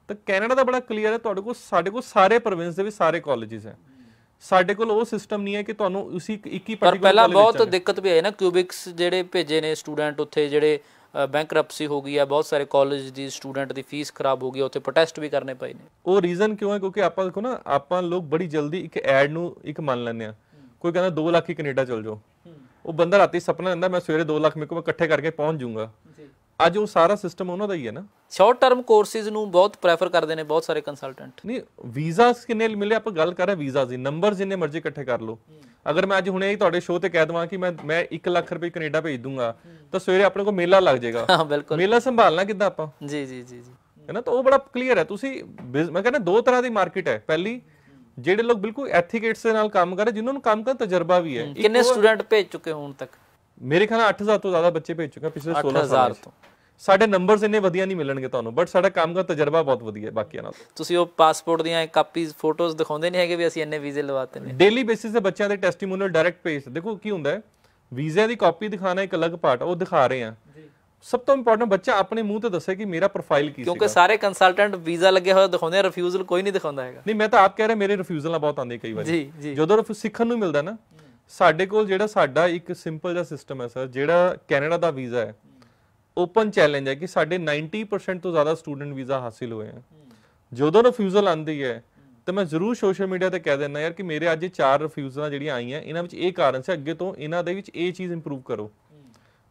ਤਾਂ ਕੈਨੇਡਾ ਦਾ ਬੜਾ ਕਲੀਅਰ ਹੈ ਤੁਹਾਡੇ ਕੋਲ ਸਾਡੇ ਕੋਲ ਸਾਰੇ ਪ੍ਰੋਵਿੰਸ ਦੇ ਵਿੱਚ ਸਾਰੇ ਕਾਲਜਿਸ ਹੈ ਸਾਡੇ ਕੋਲ ਉਹ ਸਿਸਟਮ ਨਹੀਂ ਹੈ ਕਿ ਤੁਹਾਨੂੰ ਉਸੇ ਇੱਕ ਹੀ ਪਰ ਪਹਿਲਾਂ ਬਹੁਤ
ਦਿੱਕਤ ਵੀ ਆਈ ਨਾ ਕਿਊਬਿਕਸ ਜਿਹੜੇ ਭੇਜੇ ਨੇ ਸਟੂਡੈਂਟ ਉੱਥੇ ਜਿਹੜੇ ਬੈਂਕਰਪਸੀ ਹੋ ਗਈ ਆ ਬਹੁਤ ਸਾਰੇ ਕਾਲਜ ਦੀ ਸਟੂਡੈਂਟ ਦੀ ਫੀਸ ਖਰਾਬ ਹੋ ਗਈ ਉੱਥੇ ਪ੍ਰੋਟੈਸਟ ਵੀ
ਕਰਨੇ ਪਏ ਨੇ ਉਹ ਰੀਜ਼ਨ ਕਿਉਂ ਹੈ ਕਿਉਂਕਿ ਆਪਾਂ ਦੇਖੋ ਨਾ ਆਪਾਂ ਲੋਕ ਬੜੀ ਜਲਦੀ ਇੱਕ ਐਡ ਨੂੰ ਇੱਕ ਮੰਨ ਲੈਂਦੇ ਆ ਕੋਈ ਕਹਿੰਦਾ 2 ਲੱਖ ਹੀ ਕੈਨੇਡਾ ਚਲ ਜਾਓ ਉਹ ਬੰਦਾ ਰਾਤੀ ਸੁਪਨਾ ਲੈਂਦਾ ਮੈਂ ਸਵੇਰੇ 2 ਲੱਖ ਮੇਰੇ ਕੋਲ ਇਕੱਠੇ ਕਰਕੇ ਪਹੁੰਚ ਜਾਊਂਗਾ ਅੱਜ ਉਹ ਸਾਰਾ ਸਿਸਟਮ ਉਹਨਾਂ ਦਾ ਹੀ ਹੈ ਨਾ ਸ਼ਾਰਟ ਟਰਮ ਕੋਰਸਿਸ ਨੂੰ ਬਹੁਤ ਪ੍ਰੈਫਰ ਕਰਦੇ ਨੇ ਬਹੁਤ ਸਾਰੇ ਕੰਸਲਟੈਂਟ ਨਹੀਂ ਵੀਜ਼ਾਸ ਕਿੰਨੇ ਮਿਲੇ ਆਪਾਂ ਗੱਲ ਕਰ ਰਹੇ ਵੀਜ਼ਾਸ ਦੀ ਨੰਬਰ ਜਿੰਨੇ ਮਰਜ਼ੀ ਇਕੱਠੇ ਕਰ ਲਓ ਅਗਰ ਮੈਂ ਅੱਜ ਹੁਣੇ ਤੁਹਾਡੇ ਸ਼ੋਅ ਤੇ ਕਹਿ ਦਵਾਂ ਕਿ ਮੈਂ ਮੈਂ 1 ਲੱਖ ਰੁਪਏ ਕੈਨੇਡਾ ਭੇਜ ਦੂੰਗਾ ਤਾਂ ਸਵੇਰੇ ਆਪਣੇ ਕੋਲ ਮੇਲਾ ਲੱਗ ਜਾਏਗਾ ਹਾਂ ਬਿਲਕੁਲ ਮੇਲਾ ਸੰਭਾਲਣਾ ਕਿੱਦਾਂ ਆਪਾਂ ਜੀ ਜੀ ਜੀ ਜੀ ਹੈ ਨਾ ਤਾਂ ਉਹ ਬੜਾ ਕਲੀਅਰ ਹੈ ਤੁਸੀਂ ਮੈਂ ਕਹਿੰਦਾ ਦੋ ਤਰ੍ਹਾਂ ਦੀ ਮਾਰਕੀਟ ਹੈ ਪਹਿਲੀ ਜਿਹੜੇ ਲੋਕ ਬਿਲਕੁਲ ਐਥਿਕੇਟਸ ਦੇ ਨਾਲ ਕੰਮ ਕਰ ਰਹੇ ਜਿਨ੍ਹਾਂ ਨੂੰ ਕੰਮ ਕਰਨ ਤਜਰਬਾ ਵੀ ਹੈ ਕਿੰਨੇ ਸਟੂਡੈਂਟ ਭੇਜ ਚੁੱਕੇ ਹੋਣ ਤੱਕ ਮੇਰੇ ਖਿਆਲ 8000 ਤੋਂ ਜ਼ਿਆਦਾ ਬੱਚੇ ਭੇਜ ਚੁੱਕੇ ਪਿਛਲੇ 16 ਸਾਲ ਤੋਂ ਸਾਡੇ ਨੰਬਰਸ ਇੰਨੇ ਵਧੀਆ ਨਹੀਂ ਮਿਲਣਗੇ ਤੁਹਾਨੂੰ ਬਟ ਸਾਡਾ ਕੰਮ ਦਾ ਤਜਰਬਾ ਬਹੁਤ ਵਧੀਆ ਹੈ ਬਾਕੀਆਂ ਨਾਲ
ਤੁਸੀਂ ਉਹ ਪਾਸਪੋਰਟ ਦੀਆਂ ਕਾਪੀਜ਼ ਫੋਟੋਜ਼ ਦਿਖਾਉਂਦੇ ਨਹੀਂ ਹੈਗੇ ਵੀ ਅਸੀਂ ਇੰਨੇ ਵੀਜ਼ੇ ਲਵਾਤੇ ਨੇ
ਡੇਲੀ ਬੇਸਿਸ ਤੇ ਬੱਚਿਆਂ ਦੇ ਟੈਸਟੀਮੋਨੀਅਲ ਡਾਇਰੈਕਟ ਪੇਜ ਦੇਖੋ ਕੀ ਹੁੰਦਾ ਹੈ ਵੀਜ਼ੇ ਦੀ ਕਾਪੀ ਦਿਖਾਣਾ ਇੱਕ ਅਲੱਗ ਪਾਰਟ ਉਹ ਦਿਖਾ ਰਹੇ ਆ ਜੀ ਸਭ ਤੋਂ ਇੰਪੋਰਟੈਂਟ ਬੱਚਾ ਆਪਣੇ ਮੂੰਹ ਤੇ ਦੱਸੇ ਕਿ ਮੇਰਾ ਪ੍ਰੋਫਾਈਲ ਕੀ ਸੀ ਕਿਉਂਕਿ
ਸਾਰੇ ਕੰਸਲਟੈਂਟ ਵੀਜ਼ਾ ਲੱਗੇ
ਹੋਏ ਦਿਖਾਉਂਦੇ ਆ ਰਿਫਿਊਜ਼ਲ ਕੋਈ ਨਹੀਂ ਦਿਖਾਉਂਦਾ ਹੈਗਾ ਨਹੀਂ ਮੈਂ ਤਾਂ ਆਪ ਕਹਿ ਰਿਹਾ ਮੇਰੇ ਰਿਫਿਊਜ਼ਲ ਨਾਲ ਬਹੁਤ ਆਉਂਦੇ ਕਈ ਵਾਰੀ ਜਦੋਂ ਸਿੱਖਣ ਨੂੰ ਮਿਲਦਾ ਨਾ ਸਾਡੇ ਕੋਲ ਜਿਹੜਾ ਸਾਡਾ ਇੱਕ ਸਿੰਪਲ ਜਿਹਾ ਸਿਸਟਮ ਹੈ ਸਰ ਜਿਹੜਾ ਕੈਨੇਡਾ ਦਾ ਵੀਜ਼ਾ ਹੈ ਓਪਨ ਚੈਲੰਜ ਹੈ ਕਿ ਸਾਡੇ 90% ਤੋਂ ਜ਼ਿਆਦਾ ਸਟੂਡੈਂਟ ਵੀਜ਼ਾ ਹਾਸਿਲ ਹੋਏ ਆ ਜਦੋਂ ਰਿਫਿਊਜ਼ਲ ਆਂਦੀ ਹੈ ਤੇ ਮੈਂ ਜ਼ਰੂਰ ਸੋਸ਼ਲ ਮੀਡੀਆ ਤੇ ਕਹਿ ਦਿੰਦਾ ਯਾਰ ਕਿ ਮੇਰੇ ਅੱਜ ਚਾਰ ਰਿਫਿਊਜ਼ਲਾਂ ਜਿਹੜੀਆਂ ਆਈਆਂ ਇਹਨਾਂ ਵਿੱਚ ਇਹ ਕਾਰਨ ਸੀ ਅੱਗੇ ਤੋਂ ਇਹਨਾਂ ਦੇ ਵਿੱਚ ਇਹ ਚੀਜ਼ ਇੰਪਰੂਵ ਕਰੋ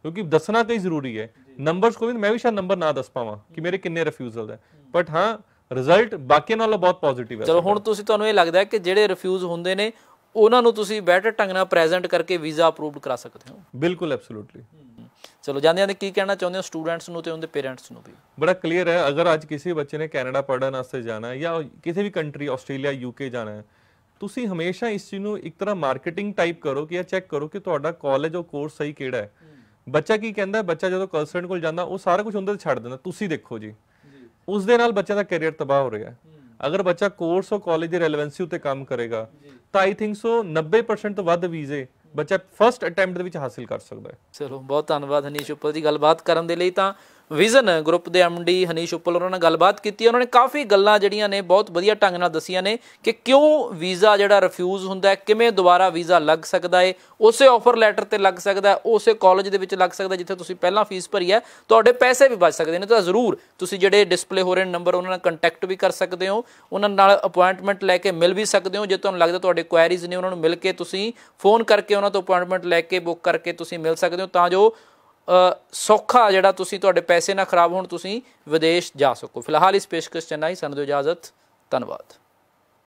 ਕਿਉਂਕਿ ਦੱਸਣਾ ਕਈ ਜ਼ਰੂਰੀ ਹੈ ਨੰਬਰਸ ਕੋਈ ਮੈਂ ਵੀ ਸ਼ਾਇਦ ਨੰਬਰ ਨਾ ਦੱਸ ਪਾਵਾਂ ਕਿ ਮੇਰੇ ਕਿੰਨੇ ਰਿਫਿਊਜ਼ਲ ਹੈ ਬਟ ਹਾਂ ਰਿਜ਼ਲਟ ਬਾਕੀ ਨਾਲੋਂ ਬਹੁਤ ਪੋਜ਼ਿਟਿਵ ਹੈ ਚਲੋ ਹੁਣ ਤੁਸੀਂ ਤੁਹਾਨੂੰ ਇਹ ਲੱਗਦਾ ਹੈ ਕਿ ਜਿਹੜੇ ਰਿਫਿਊਜ਼ ਹੁੰਦੇ ਨੇ ਉਹਨਾਂ ਨੂੰ
ਤੁਸੀਂ ਬੈਟਰ ਢੰਗ ਨਾਲ ਪ੍ਰੈਜ਼ੈਂਟ ਕਰਕੇ ਵੀਜ਼ਾ ਅਪਰੂਵਡ ਕਰਾ ਸਕਦੇ ਹੋ
ਬਿਲਕੁਲ ਐਬਸੋਲੂਟਲੀ
ਚਲੋ ਜਾਂਦੇ ਆਂ ਕੀ ਕਹਿਣਾ ਚਾਹੁੰਦੇ ਹੋ ਸਟੂਡੈਂਟਸ ਨੂੰ ਤੇ ਉਹਨਾਂ ਦੇ ਪੇਰੈਂਟਸ ਨੂੰ ਵੀ
ਬੜਾ ਕਲੀਅਰ ਹੈ ਅਗਰ ਅੱਜ ਕਿਸੇ ਬੱਚੇ ਨੇ ਕੈਨੇਡਾ ਪੜਨ ਵਾਸਤੇ ਜਾਣਾ ਹੈ ਜਾਂ ਕਿਸੇ ਵੀ ਕੰਟਰੀ ਆਸਟ੍ਰੇਲੀਆ ਯੂਕੇ ਜਾਣਾ ਹੈ ਤੁਸੀਂ ਹਮੇਸ਼ਾ ਇਸ ਚੀਜ਼ ਨੂੰ ਇੱਕ ਤਰ੍ਹਾਂ ਮਾਰਕੀਟਿੰਗ ਟਾਈਪ ਕਰੋ ਕਿ ਇਹ ਚੈੱਕ ਕਰੋ ਕਿ ਤੁਹਾਡਾ ਕਾਲਜ ਉਹ ਕੋਰਸ ਸਹੀ ਕਿਹੜਾ ਹੈ ਬੱਚਾ ਕੀ ਕਹਿੰਦਾ ਬੱਚਾ ਜਦੋਂ ਕੰਸਲਟੈਂਟ ਕੋਲ ਜਾਂਦਾ ਉਹ ਸਾਰਾ ਕੁਝ ਉਹਦੇ ਤੇ ਛੱਡ ਦਿੰਦਾ ਤੁਸੀਂ ਦੇਖੋ ਜੀ ਉਸ ਦੇ ਨਾਲ ਬੱਚੇ ਦਾ ਕੈਰੀਅਰ ਤਬਾਹ ਹੋ ਰਿਹਾ ਹੈ ਅਗਰ ਬੱਚਾ ਕੋਰਸ ਉਹ ਕਾਲਜ ਦੀ ਰੈਲੇਵੈਂਸੀ ਉਤੇ ਕੰਮ ਕਰੇਗਾ ਤਾਂ ਆਈ ਥਿੰਕ ਸੋ 90% ਤੋਂ ਵੱਧ ਵੀਜ਼ੇ ਬੱਚਾ ਫਰਸਟ ਅਟੈਂਪਟ ਦੇ ਵਿੱਚ ਹਾਸਿਲ ਕਰ ਸਕਦਾ ਹੈ ਚਲੋ ਬਹੁਤ ਧੰਨਵਾਦ ਹਨੀਸ਼ ਉੱਪਰ
ਦੀ ਗੱਲਬਾਤ ਕਰਨ ਦੇ ਲਈ ਤਾਂ ਵਿਜ਼ਨ ਗਰੁੱਪ ਦੇ ਐਮਡੀ ਹਨੀਸ਼ ਉਪਲ ਉਹਨਾਂ ਨਾਲ ਗੱਲਬਾਤ ਕੀਤੀ ਉਹਨਾਂ ਨੇ ਕਾਫੀ ਗੱਲਾਂ ਜਿਹੜੀਆਂ ਨੇ ਬਹੁਤ ਵਧੀਆ ਢੰਗ ਨਾਲ ਦਸੀਆਂ ਨੇ ਕਿ ਕਿਉਂ ਵੀਜ਼ਾ ਜਿਹੜਾ ਰਿਫਿਊਜ਼ ਹੁੰਦਾ ਹੈ ਕਿਵੇਂ ਦੁਬਾਰਾ ਵੀਜ਼ਾ ਲੱਗ ਸਕਦਾ ਹੈ ਉਸੇ ਆਫਰ ਲੈਟਰ ਤੇ ਲੱਗ ਸਕਦਾ ਹੈ ਉਸੇ ਕਾਲਜ ਦੇ ਵਿੱਚ ਲੱਗ ਸਕਦਾ ਜਿੱਥੇ ਤੁਸੀਂ ਪਹਿਲਾਂ ਫੀਸ ਭਰੀ ਹੈ ਤੁਹਾਡੇ ਪੈਸੇ ਵੀ ਬਚ ਸਕਦੇ ਨੇ ਤਾਂ ਜ਼ਰੂਰ ਤੁਸੀਂ ਜਿਹੜੇ ਡਿਸਪਲੇ ਹੋ ਰਹੇ ਨੰਬਰ ਉਹਨਾਂ ਨਾਲ ਕੰਟੈਕਟ ਵੀ ਕਰ ਸਕਦੇ ਹੋ ਉਹਨਾਂ ਨਾਲ ਅਪਾਇੰਟਮੈਂਟ ਲੈ ਕੇ ਮਿਲ ਵੀ ਸਕਦੇ ਹੋ ਜੇ ਤੁਹਾਨੂੰ ਲੱਗਦਾ ਤੁਹਾਡੇ ਕੁਐਰੀਜ਼ ਨੇ ਉਹਨਾਂ ਨੂੰ ਮਿਲ ਕੇ ਤੁਸੀਂ ਫੋਨ ਕਰਕੇ ਉਹਨਾਂ ਤੋਂ ਅਪਾਇੰਟਮੈਂਟ ਲੈ ਕੇ ਬੁੱਕ ਕਰਕੇ ਤੁਸੀਂ ਮਿਲ ਸਕਦੇ ਹੋ ਤਾਂ ਜੋ ਸੌਖਾ ਜਿਹੜਾ ਤੁਸੀਂ ਤੁਹਾਡੇ ਪੈਸੇ ਨਾ ਖਰਾਬ ਹੋਣ ਤੁਸੀਂ ਵਿਦੇਸ਼ ਜਾ ਸਕੋ ਫਿਲਹਾਲ ਇਸ ਪੇਸ਼ਕਸ਼ ਚ ਨਹੀਂ ਸਾਨੂੰ ਦਿਓ ਇਜਾਜ਼ਤ ਧੰਨਵਾਦ